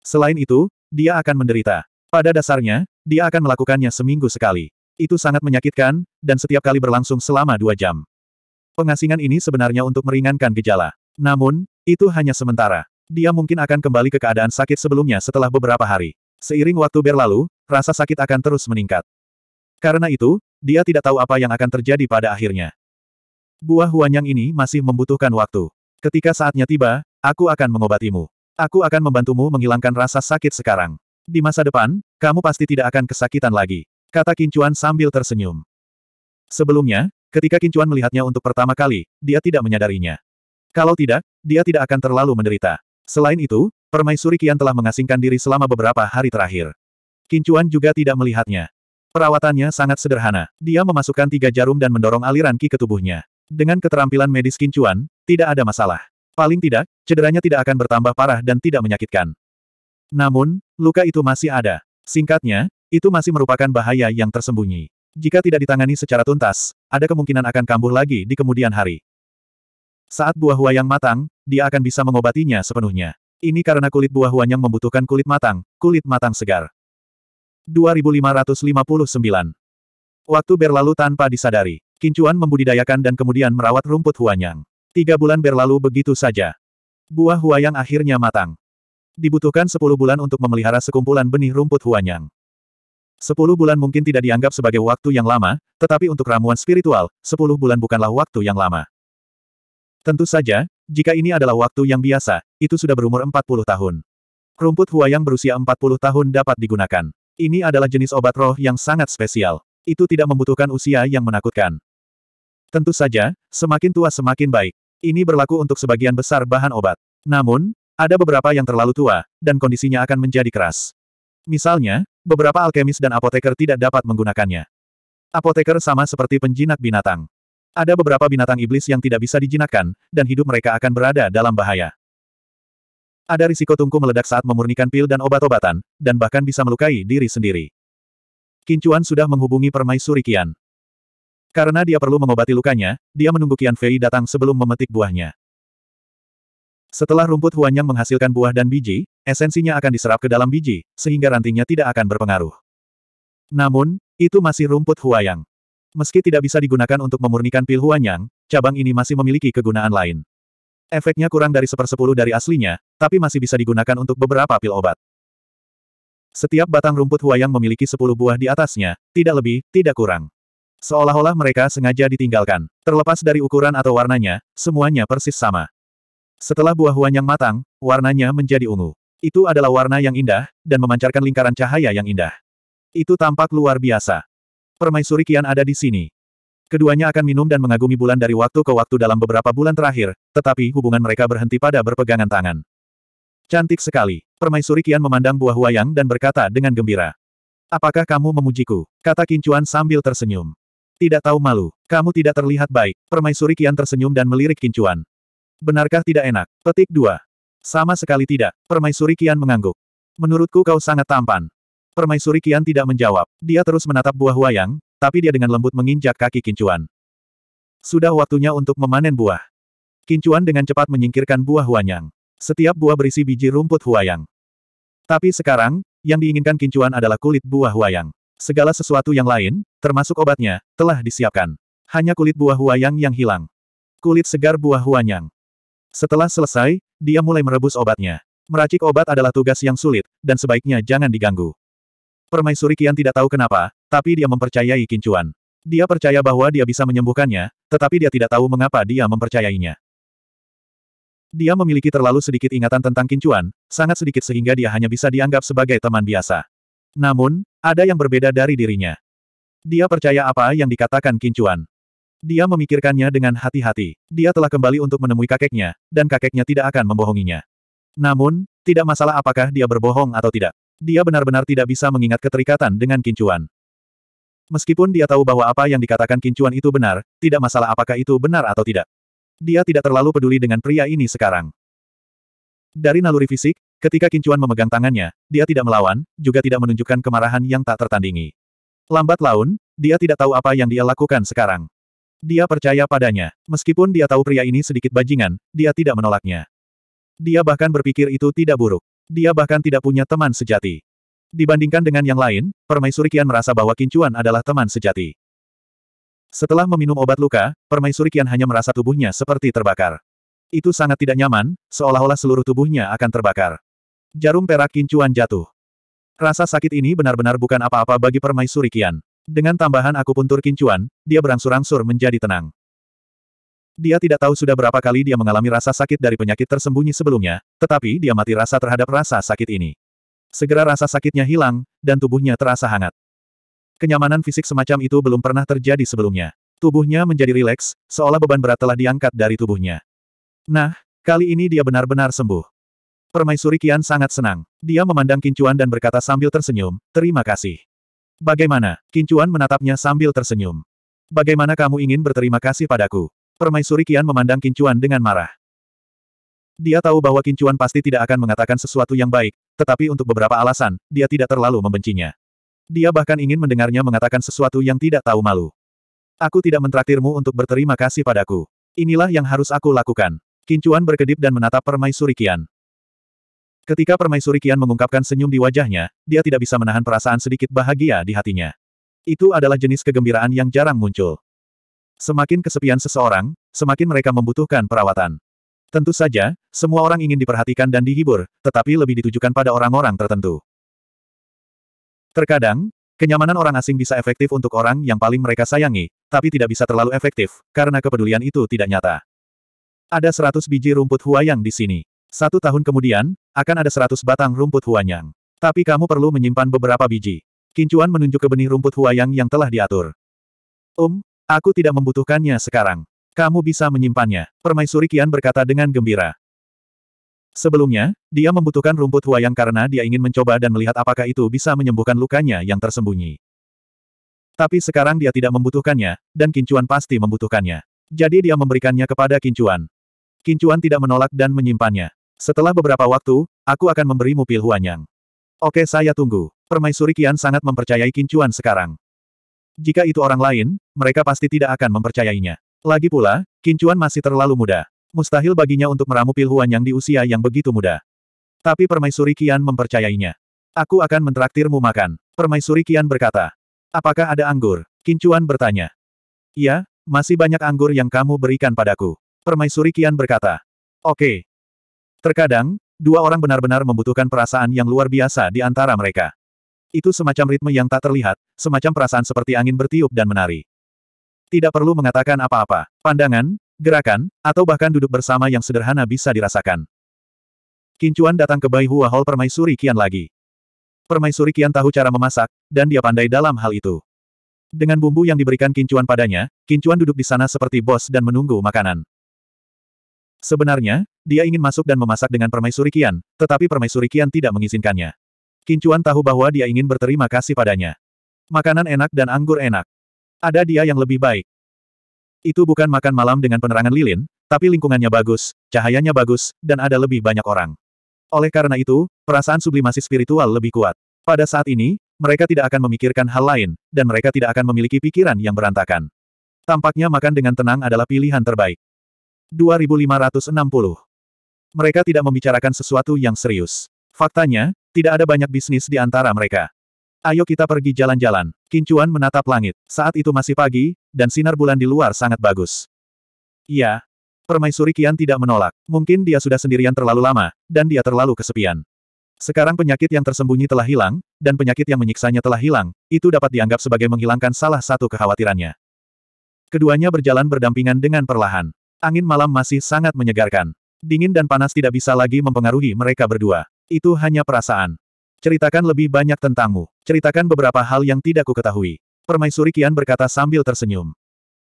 Selain itu, dia akan menderita. Pada dasarnya, dia akan melakukannya seminggu sekali. Itu sangat menyakitkan, dan setiap kali berlangsung selama dua jam. Pengasingan ini sebenarnya untuk meringankan gejala. Namun, itu hanya sementara. Dia mungkin akan kembali ke keadaan sakit sebelumnya setelah beberapa hari. Seiring waktu berlalu, rasa sakit akan terus meningkat. Karena itu, dia tidak tahu apa yang akan terjadi pada akhirnya. Buah huanyang ini masih membutuhkan waktu. Ketika saatnya tiba, aku akan mengobatimu. Aku akan membantumu menghilangkan rasa sakit sekarang. Di masa depan, kamu pasti tidak akan kesakitan lagi. Kata Kincuan sambil tersenyum. Sebelumnya, ketika Kincuan melihatnya untuk pertama kali, dia tidak menyadarinya. Kalau tidak, dia tidak akan terlalu menderita. Selain itu, Permaisuri Kian telah mengasingkan diri selama beberapa hari terakhir. Kincuan juga tidak melihatnya. Perawatannya sangat sederhana. Dia memasukkan tiga jarum dan mendorong aliran ki ke tubuhnya. Dengan keterampilan medis Kincuan, tidak ada masalah. Paling tidak, cederanya tidak akan bertambah parah dan tidak menyakitkan. Namun, luka itu masih ada. Singkatnya, itu masih merupakan bahaya yang tersembunyi. Jika tidak ditangani secara tuntas, ada kemungkinan akan kambuh lagi di kemudian hari. Saat buah huayang matang, dia akan bisa mengobatinya sepenuhnya. Ini karena kulit buah huayang membutuhkan kulit matang, kulit matang segar. 2559 Waktu berlalu tanpa disadari. Kincuan membudidayakan dan kemudian merawat rumput huayang. Tiga bulan berlalu begitu saja. Buah huayang akhirnya matang. Dibutuhkan sepuluh bulan untuk memelihara sekumpulan benih rumput Huanyang. Sepuluh bulan mungkin tidak dianggap sebagai waktu yang lama, tetapi untuk ramuan spiritual, sepuluh bulan bukanlah waktu yang lama. Tentu saja, jika ini adalah waktu yang biasa, itu sudah berumur 40 tahun. Rumput Huayang berusia 40 tahun dapat digunakan. Ini adalah jenis obat roh yang sangat spesial. Itu tidak membutuhkan usia yang menakutkan. Tentu saja, semakin tua semakin baik. Ini berlaku untuk sebagian besar bahan obat. Namun, ada beberapa yang terlalu tua, dan kondisinya akan menjadi keras. Misalnya, beberapa alkemis dan apoteker tidak dapat menggunakannya. Apoteker sama seperti penjinak binatang. Ada beberapa binatang iblis yang tidak bisa dijinakkan, dan hidup mereka akan berada dalam bahaya. Ada risiko tungku meledak saat memurnikan pil dan obat-obatan, dan bahkan bisa melukai diri sendiri. Kincuan sudah menghubungi permaisuri Kian. Karena dia perlu mengobati lukanya, dia menunggu Kian Fei datang sebelum memetik buahnya. Setelah rumput huanyang menghasilkan buah dan biji, esensinya akan diserap ke dalam biji, sehingga rantingnya tidak akan berpengaruh. Namun, itu masih rumput huayang. Meski tidak bisa digunakan untuk memurnikan pil huanyang, cabang ini masih memiliki kegunaan lain. Efeknya kurang dari sepersepuluh dari aslinya, tapi masih bisa digunakan untuk beberapa pil obat. Setiap batang rumput huayang memiliki sepuluh buah di atasnya, tidak lebih, tidak kurang. Seolah-olah mereka sengaja ditinggalkan. Terlepas dari ukuran atau warnanya, semuanya persis sama. Setelah buah yang matang, warnanya menjadi ungu. Itu adalah warna yang indah, dan memancarkan lingkaran cahaya yang indah. Itu tampak luar biasa. Permaisuri Kian ada di sini. Keduanya akan minum dan mengagumi bulan dari waktu ke waktu dalam beberapa bulan terakhir, tetapi hubungan mereka berhenti pada berpegangan tangan. Cantik sekali. Permaisuri Kian memandang buah wayang dan berkata dengan gembira. Apakah kamu memujiku? Kata Kincuan sambil tersenyum. Tidak tahu malu. Kamu tidak terlihat baik. Permaisuri Kian tersenyum dan melirik Kincuan. Benarkah tidak enak? Petik 2. Sama sekali tidak. Permaisuri Kian mengangguk. Menurutku kau sangat tampan. Permaisuri Kian tidak menjawab. Dia terus menatap buah wayang, tapi dia dengan lembut menginjak kaki Kincuan. Sudah waktunya untuk memanen buah. Kincuan dengan cepat menyingkirkan buah wayang. Setiap buah berisi biji rumput wayang. Tapi sekarang, yang diinginkan Kincuan adalah kulit buah wayang. Segala sesuatu yang lain, termasuk obatnya, telah disiapkan. Hanya kulit buah huayang yang hilang. Kulit segar buah huayang. Setelah selesai, dia mulai merebus obatnya. Meracik obat adalah tugas yang sulit, dan sebaiknya jangan diganggu. Permaisuri Kian tidak tahu kenapa, tapi dia mempercayai Kincuan. Dia percaya bahwa dia bisa menyembuhkannya, tetapi dia tidak tahu mengapa dia mempercayainya. Dia memiliki terlalu sedikit ingatan tentang Kincuan, sangat sedikit sehingga dia hanya bisa dianggap sebagai teman biasa. Namun, ada yang berbeda dari dirinya. Dia percaya apa yang dikatakan Kincuan. Dia memikirkannya dengan hati-hati. Dia telah kembali untuk menemui kakeknya, dan kakeknya tidak akan membohonginya. Namun, tidak masalah apakah dia berbohong atau tidak. Dia benar-benar tidak bisa mengingat keterikatan dengan kincuan. Meskipun dia tahu bahwa apa yang dikatakan kincuan itu benar, tidak masalah apakah itu benar atau tidak. Dia tidak terlalu peduli dengan pria ini sekarang. Dari naluri fisik, ketika kincuan memegang tangannya, dia tidak melawan, juga tidak menunjukkan kemarahan yang tak tertandingi. Lambat laun, dia tidak tahu apa yang dia lakukan sekarang. Dia percaya padanya. Meskipun dia tahu pria ini sedikit bajingan, dia tidak menolaknya. Dia bahkan berpikir itu tidak buruk. Dia bahkan tidak punya teman sejati. Dibandingkan dengan yang lain, Permaisuri Kian merasa bahwa Kincuan adalah teman sejati. Setelah meminum obat luka, Permaisuri Kian hanya merasa tubuhnya seperti terbakar. Itu sangat tidak nyaman, seolah-olah seluruh tubuhnya akan terbakar. Jarum perak Kincuan jatuh. Rasa sakit ini benar-benar bukan apa-apa bagi Permaisuri Kian. Dengan tambahan akupuntur kincuan, dia berangsur-angsur menjadi tenang. Dia tidak tahu sudah berapa kali dia mengalami rasa sakit dari penyakit tersembunyi sebelumnya, tetapi dia mati rasa terhadap rasa sakit ini. Segera rasa sakitnya hilang, dan tubuhnya terasa hangat. Kenyamanan fisik semacam itu belum pernah terjadi sebelumnya. Tubuhnya menjadi rileks, seolah beban berat telah diangkat dari tubuhnya. Nah, kali ini dia benar-benar sembuh. Permaisuri Kian sangat senang. Dia memandang Kincuan dan berkata sambil tersenyum, terima kasih. Bagaimana? Kincuan menatapnya sambil tersenyum. Bagaimana kamu ingin berterima kasih padaku? Permaisuri Kian memandang Kincuan dengan marah. Dia tahu bahwa Kincuan pasti tidak akan mengatakan sesuatu yang baik, tetapi untuk beberapa alasan, dia tidak terlalu membencinya. Dia bahkan ingin mendengarnya mengatakan sesuatu yang tidak tahu malu. Aku tidak mentraktirmu untuk berterima kasih padaku. Inilah yang harus aku lakukan. Kincuan berkedip dan menatap permaisuri Kian. Ketika permaisuri Kian mengungkapkan senyum di wajahnya, dia tidak bisa menahan perasaan sedikit bahagia di hatinya. Itu adalah jenis kegembiraan yang jarang muncul. Semakin kesepian seseorang, semakin mereka membutuhkan perawatan. Tentu saja, semua orang ingin diperhatikan dan dihibur, tetapi lebih ditujukan pada orang-orang tertentu. Terkadang, kenyamanan orang asing bisa efektif untuk orang yang paling mereka sayangi, tapi tidak bisa terlalu efektif, karena kepedulian itu tidak nyata. Ada seratus biji rumput huayang di sini. Satu tahun kemudian, akan ada seratus batang rumput huanyang. Tapi kamu perlu menyimpan beberapa biji. Kincuan menunjuk ke benih rumput huayang yang telah diatur. Um, aku tidak membutuhkannya sekarang. Kamu bisa menyimpannya, permaisuri Kian berkata dengan gembira. Sebelumnya, dia membutuhkan rumput huayang karena dia ingin mencoba dan melihat apakah itu bisa menyembuhkan lukanya yang tersembunyi. Tapi sekarang dia tidak membutuhkannya, dan Kincuan pasti membutuhkannya. Jadi dia memberikannya kepada Kincuan. Kincuan tidak menolak dan menyimpannya. Setelah beberapa waktu, aku akan memberimu pil Huanyang. Oke saya tunggu. Permaisuri Qian sangat mempercayai Kincuan sekarang. Jika itu orang lain, mereka pasti tidak akan mempercayainya. Lagi pula, Kincuan masih terlalu muda. Mustahil baginya untuk meramu pil Huanyang di usia yang begitu muda. Tapi Permaisuri Qian mempercayainya. Aku akan mentraktirmu makan. Permaisuri Qian berkata. Apakah ada anggur? Kincuan bertanya. Ya, masih banyak anggur yang kamu berikan padaku. Permaisuri Qian berkata. Oke, Terkadang, dua orang benar-benar membutuhkan perasaan yang luar biasa di antara mereka. Itu semacam ritme yang tak terlihat, semacam perasaan seperti angin bertiup dan menari. Tidak perlu mengatakan apa-apa, pandangan, gerakan, atau bahkan duduk bersama yang sederhana bisa dirasakan. Kincuan datang ke Bai Hua Hall Permaisuri Kian lagi. Permaisuri Kian tahu cara memasak, dan dia pandai dalam hal itu. Dengan bumbu yang diberikan Kincuan padanya, Kincuan duduk di sana seperti bos dan menunggu makanan. Sebenarnya, dia ingin masuk dan memasak dengan permaisuri Kian, tetapi permaisuri Kian tidak mengizinkannya. Kincuan tahu bahwa dia ingin berterima kasih padanya. Makanan enak dan anggur enak. Ada dia yang lebih baik. Itu bukan makan malam dengan penerangan lilin, tapi lingkungannya bagus, cahayanya bagus, dan ada lebih banyak orang. Oleh karena itu, perasaan sublimasi spiritual lebih kuat. Pada saat ini, mereka tidak akan memikirkan hal lain, dan mereka tidak akan memiliki pikiran yang berantakan. Tampaknya makan dengan tenang adalah pilihan terbaik. 2560. Mereka tidak membicarakan sesuatu yang serius. Faktanya, tidak ada banyak bisnis di antara mereka. Ayo kita pergi jalan-jalan. Kincuan menatap langit. Saat itu masih pagi, dan sinar bulan di luar sangat bagus. Iya. Permaisuri Kian tidak menolak. Mungkin dia sudah sendirian terlalu lama, dan dia terlalu kesepian. Sekarang penyakit yang tersembunyi telah hilang, dan penyakit yang menyiksanya telah hilang, itu dapat dianggap sebagai menghilangkan salah satu kekhawatirannya. Keduanya berjalan berdampingan dengan perlahan. Angin malam masih sangat menyegarkan. Dingin dan panas tidak bisa lagi mempengaruhi mereka berdua. Itu hanya perasaan. Ceritakan lebih banyak tentangmu. Ceritakan beberapa hal yang tidak kuketahui. Permaisuri Kian berkata sambil tersenyum.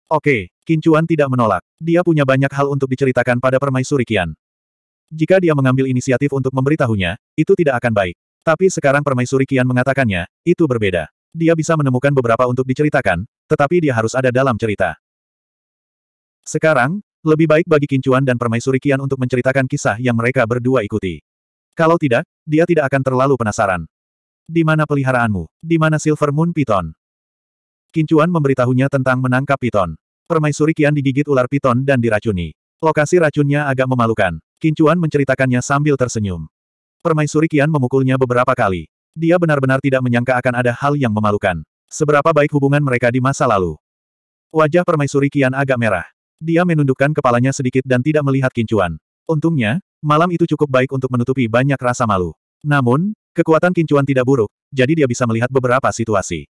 Oke, Kincuan tidak menolak. Dia punya banyak hal untuk diceritakan pada Permaisuri Kian. Jika dia mengambil inisiatif untuk memberitahunya, itu tidak akan baik. Tapi sekarang Permaisuri Kian mengatakannya, itu berbeda. Dia bisa menemukan beberapa untuk diceritakan, tetapi dia harus ada dalam cerita. Sekarang, lebih baik bagi Kincuan dan Permaisuri Kian untuk menceritakan kisah yang mereka berdua ikuti. Kalau tidak, dia tidak akan terlalu penasaran. Di mana peliharaanmu? Di mana Silver Moon Piton? Kincuan memberitahunya tentang menangkap Piton. Permaisuri Kian digigit ular Piton dan diracuni. Lokasi racunnya agak memalukan. Kincuan menceritakannya sambil tersenyum. Permaisuri Kian memukulnya beberapa kali. Dia benar-benar tidak menyangka akan ada hal yang memalukan. Seberapa baik hubungan mereka di masa lalu. Wajah Permaisuri Kian agak merah. Dia menundukkan kepalanya sedikit dan tidak melihat kincuan. Untungnya, malam itu cukup baik untuk menutupi banyak rasa malu. Namun, kekuatan kincuan tidak buruk, jadi dia bisa melihat beberapa situasi.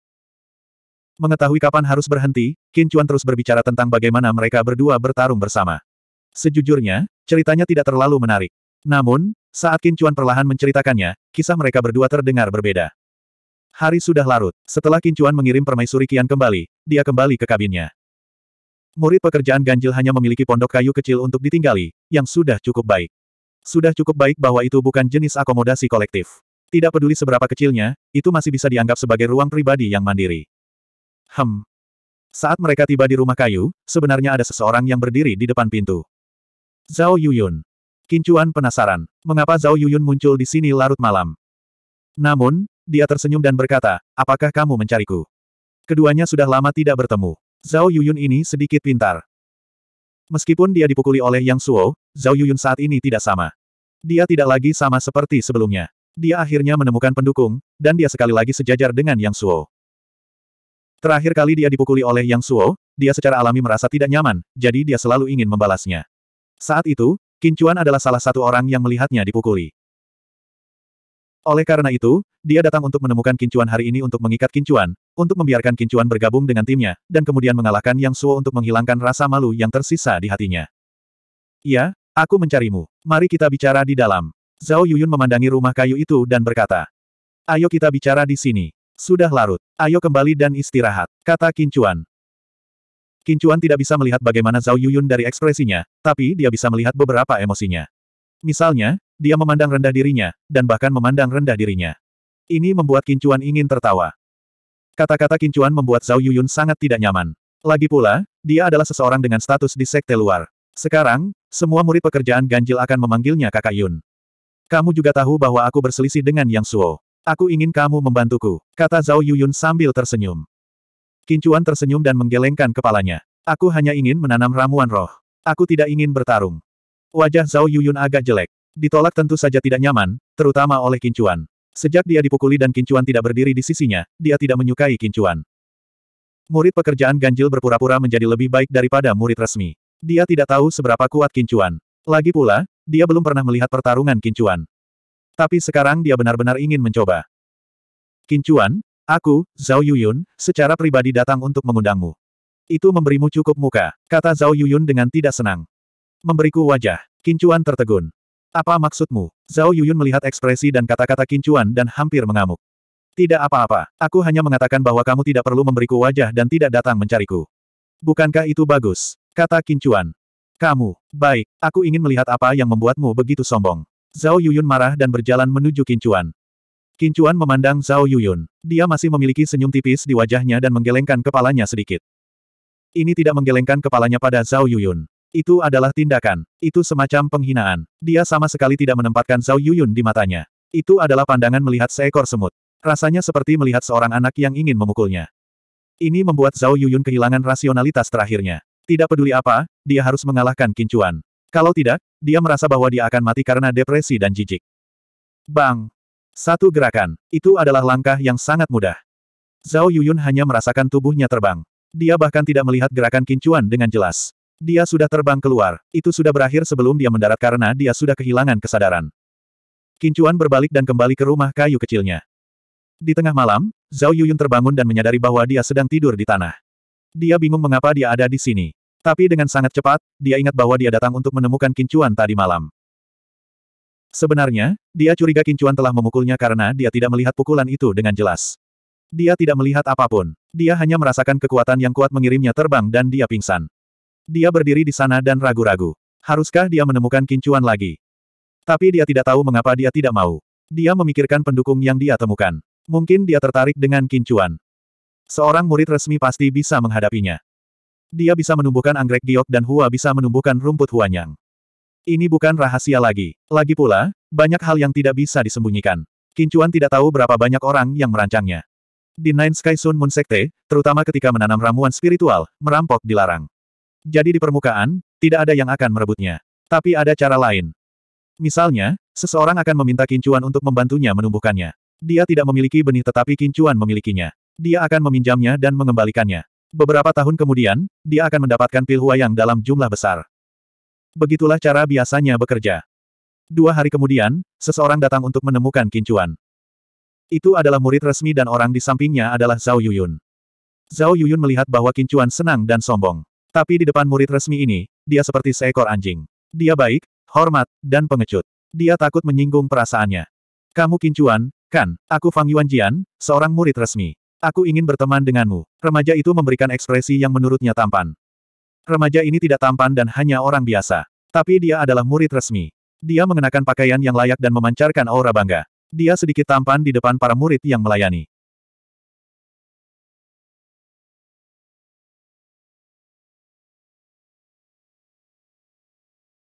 Mengetahui kapan harus berhenti, Kincuan terus berbicara tentang bagaimana mereka berdua bertarung bersama. Sejujurnya, ceritanya tidak terlalu menarik. Namun, saat Kincuan perlahan menceritakannya, kisah mereka berdua terdengar berbeda. Hari sudah larut. Setelah Kincuan mengirim permaisuri Kian kembali, dia kembali ke kabinnya. Murid pekerjaan ganjil hanya memiliki pondok kayu kecil untuk ditinggali, yang sudah cukup baik. Sudah cukup baik bahwa itu bukan jenis akomodasi kolektif. Tidak peduli seberapa kecilnya, itu masih bisa dianggap sebagai ruang pribadi yang mandiri. Hem. Saat mereka tiba di rumah kayu, sebenarnya ada seseorang yang berdiri di depan pintu. Zhao Yuyun. Kincuan penasaran, mengapa Zhao Yuyun muncul di sini larut malam. Namun, dia tersenyum dan berkata, apakah kamu mencariku? Keduanya sudah lama tidak bertemu. Zhao Yuyun ini sedikit pintar. Meskipun dia dipukuli oleh Yang Suo, Zhao Yuyun saat ini tidak sama. Dia tidak lagi sama seperti sebelumnya. Dia akhirnya menemukan pendukung, dan dia sekali lagi sejajar dengan Yang Suo. Terakhir kali dia dipukuli oleh Yang Suo, dia secara alami merasa tidak nyaman, jadi dia selalu ingin membalasnya. Saat itu, Kincuan adalah salah satu orang yang melihatnya dipukuli. Oleh karena itu, dia datang untuk menemukan Kincuan hari ini untuk mengikat Kincuan, untuk membiarkan Kincuan bergabung dengan timnya, dan kemudian mengalahkan Yang Suo untuk menghilangkan rasa malu yang tersisa di hatinya. Iya, aku mencarimu. Mari kita bicara di dalam. Zhao Yuyun memandangi rumah kayu itu dan berkata. Ayo kita bicara di sini. Sudah larut. Ayo kembali dan istirahat, kata Kincuan. Kincuan tidak bisa melihat bagaimana Zhao Yuyun dari ekspresinya, tapi dia bisa melihat beberapa emosinya. Misalnya, dia memandang rendah dirinya, dan bahkan memandang rendah dirinya. Ini membuat Kincuan ingin tertawa. Kata-kata Kincuan membuat Zhao Yuyun sangat tidak nyaman. Lagi pula, dia adalah seseorang dengan status di sekte luar. Sekarang, semua murid pekerjaan ganjil akan memanggilnya kakak Yun. Kamu juga tahu bahwa aku berselisih dengan Yang Suo. Aku ingin kamu membantuku, kata Zhao Yuyun sambil tersenyum. Kincuan tersenyum dan menggelengkan kepalanya. Aku hanya ingin menanam ramuan roh. Aku tidak ingin bertarung. Wajah Zhao Yuyun agak jelek. Ditolak tentu saja tidak nyaman, terutama oleh Kincuan. Sejak dia dipukuli dan Kincuan tidak berdiri di sisinya, dia tidak menyukai Kincuan. Murid pekerjaan ganjil berpura-pura menjadi lebih baik daripada murid resmi. Dia tidak tahu seberapa kuat Kincuan. Lagi pula, dia belum pernah melihat pertarungan Kincuan. Tapi sekarang dia benar-benar ingin mencoba. Kincuan, aku, Zhao Yuyun, secara pribadi datang untuk mengundangmu. Itu memberimu cukup muka, kata Zhao Yuyun dengan tidak senang. Memberiku wajah, Kincuan tertegun. Apa maksudmu? Zhao Yuyun melihat ekspresi dan kata-kata kincuan dan hampir mengamuk. Tidak apa-apa, aku hanya mengatakan bahwa kamu tidak perlu memberiku wajah dan tidak datang mencariku. Bukankah itu bagus? Kata kincuan. Kamu, baik, aku ingin melihat apa yang membuatmu begitu sombong. Zhao Yuyun marah dan berjalan menuju kincuan. Kincuan memandang Zhao Yuyun. Dia masih memiliki senyum tipis di wajahnya dan menggelengkan kepalanya sedikit. Ini tidak menggelengkan kepalanya pada Zhao Yuyun. Itu adalah tindakan. Itu semacam penghinaan. Dia sama sekali tidak menempatkan Zhao Yuyun di matanya. Itu adalah pandangan melihat seekor semut. Rasanya seperti melihat seorang anak yang ingin memukulnya. Ini membuat Zhao Yuyun kehilangan rasionalitas terakhirnya. Tidak peduli apa, dia harus mengalahkan kincuan. Kalau tidak, dia merasa bahwa dia akan mati karena depresi dan jijik. Bang! Satu gerakan. Itu adalah langkah yang sangat mudah. Zhao Yuyun hanya merasakan tubuhnya terbang. Dia bahkan tidak melihat gerakan kincuan dengan jelas. Dia sudah terbang keluar, itu sudah berakhir sebelum dia mendarat karena dia sudah kehilangan kesadaran. Kincuan berbalik dan kembali ke rumah kayu kecilnya. Di tengah malam, Zhao Yuyun terbangun dan menyadari bahwa dia sedang tidur di tanah. Dia bingung mengapa dia ada di sini. Tapi dengan sangat cepat, dia ingat bahwa dia datang untuk menemukan Kincuan tadi malam. Sebenarnya, dia curiga Kincuan telah memukulnya karena dia tidak melihat pukulan itu dengan jelas. Dia tidak melihat apapun. Dia hanya merasakan kekuatan yang kuat mengirimnya terbang dan dia pingsan. Dia berdiri di sana dan ragu-ragu. Haruskah dia menemukan kincuan lagi? Tapi dia tidak tahu mengapa dia tidak mau. Dia memikirkan pendukung yang dia temukan. Mungkin dia tertarik dengan kincuan. Seorang murid resmi pasti bisa menghadapinya. Dia bisa menumbuhkan anggrek giok dan Hua bisa menumbuhkan rumput Huanyang. Ini bukan rahasia lagi. Lagi pula, banyak hal yang tidak bisa disembunyikan. Kincuan tidak tahu berapa banyak orang yang merancangnya. Di Nine Sky Sun Moon Sekte, terutama ketika menanam ramuan spiritual, merampok dilarang. Jadi di permukaan, tidak ada yang akan merebutnya. Tapi ada cara lain. Misalnya, seseorang akan meminta kincuan untuk membantunya menumbuhkannya. Dia tidak memiliki benih tetapi kincuan memilikinya. Dia akan meminjamnya dan mengembalikannya. Beberapa tahun kemudian, dia akan mendapatkan pil huayang dalam jumlah besar. Begitulah cara biasanya bekerja. Dua hari kemudian, seseorang datang untuk menemukan kincuan. Itu adalah murid resmi dan orang di sampingnya adalah Zhao Yuyun. Zhao Yuyun melihat bahwa kincuan senang dan sombong. Tapi di depan murid resmi ini, dia seperti seekor anjing. Dia baik, hormat, dan pengecut. Dia takut menyinggung perasaannya. Kamu kincuan, kan? Aku Fang Yuanjian, seorang murid resmi. Aku ingin berteman denganmu. Remaja itu memberikan ekspresi yang menurutnya tampan. Remaja ini tidak tampan dan hanya orang biasa. Tapi dia adalah murid resmi. Dia mengenakan pakaian yang layak dan memancarkan aura bangga. Dia sedikit tampan di depan para murid yang melayani.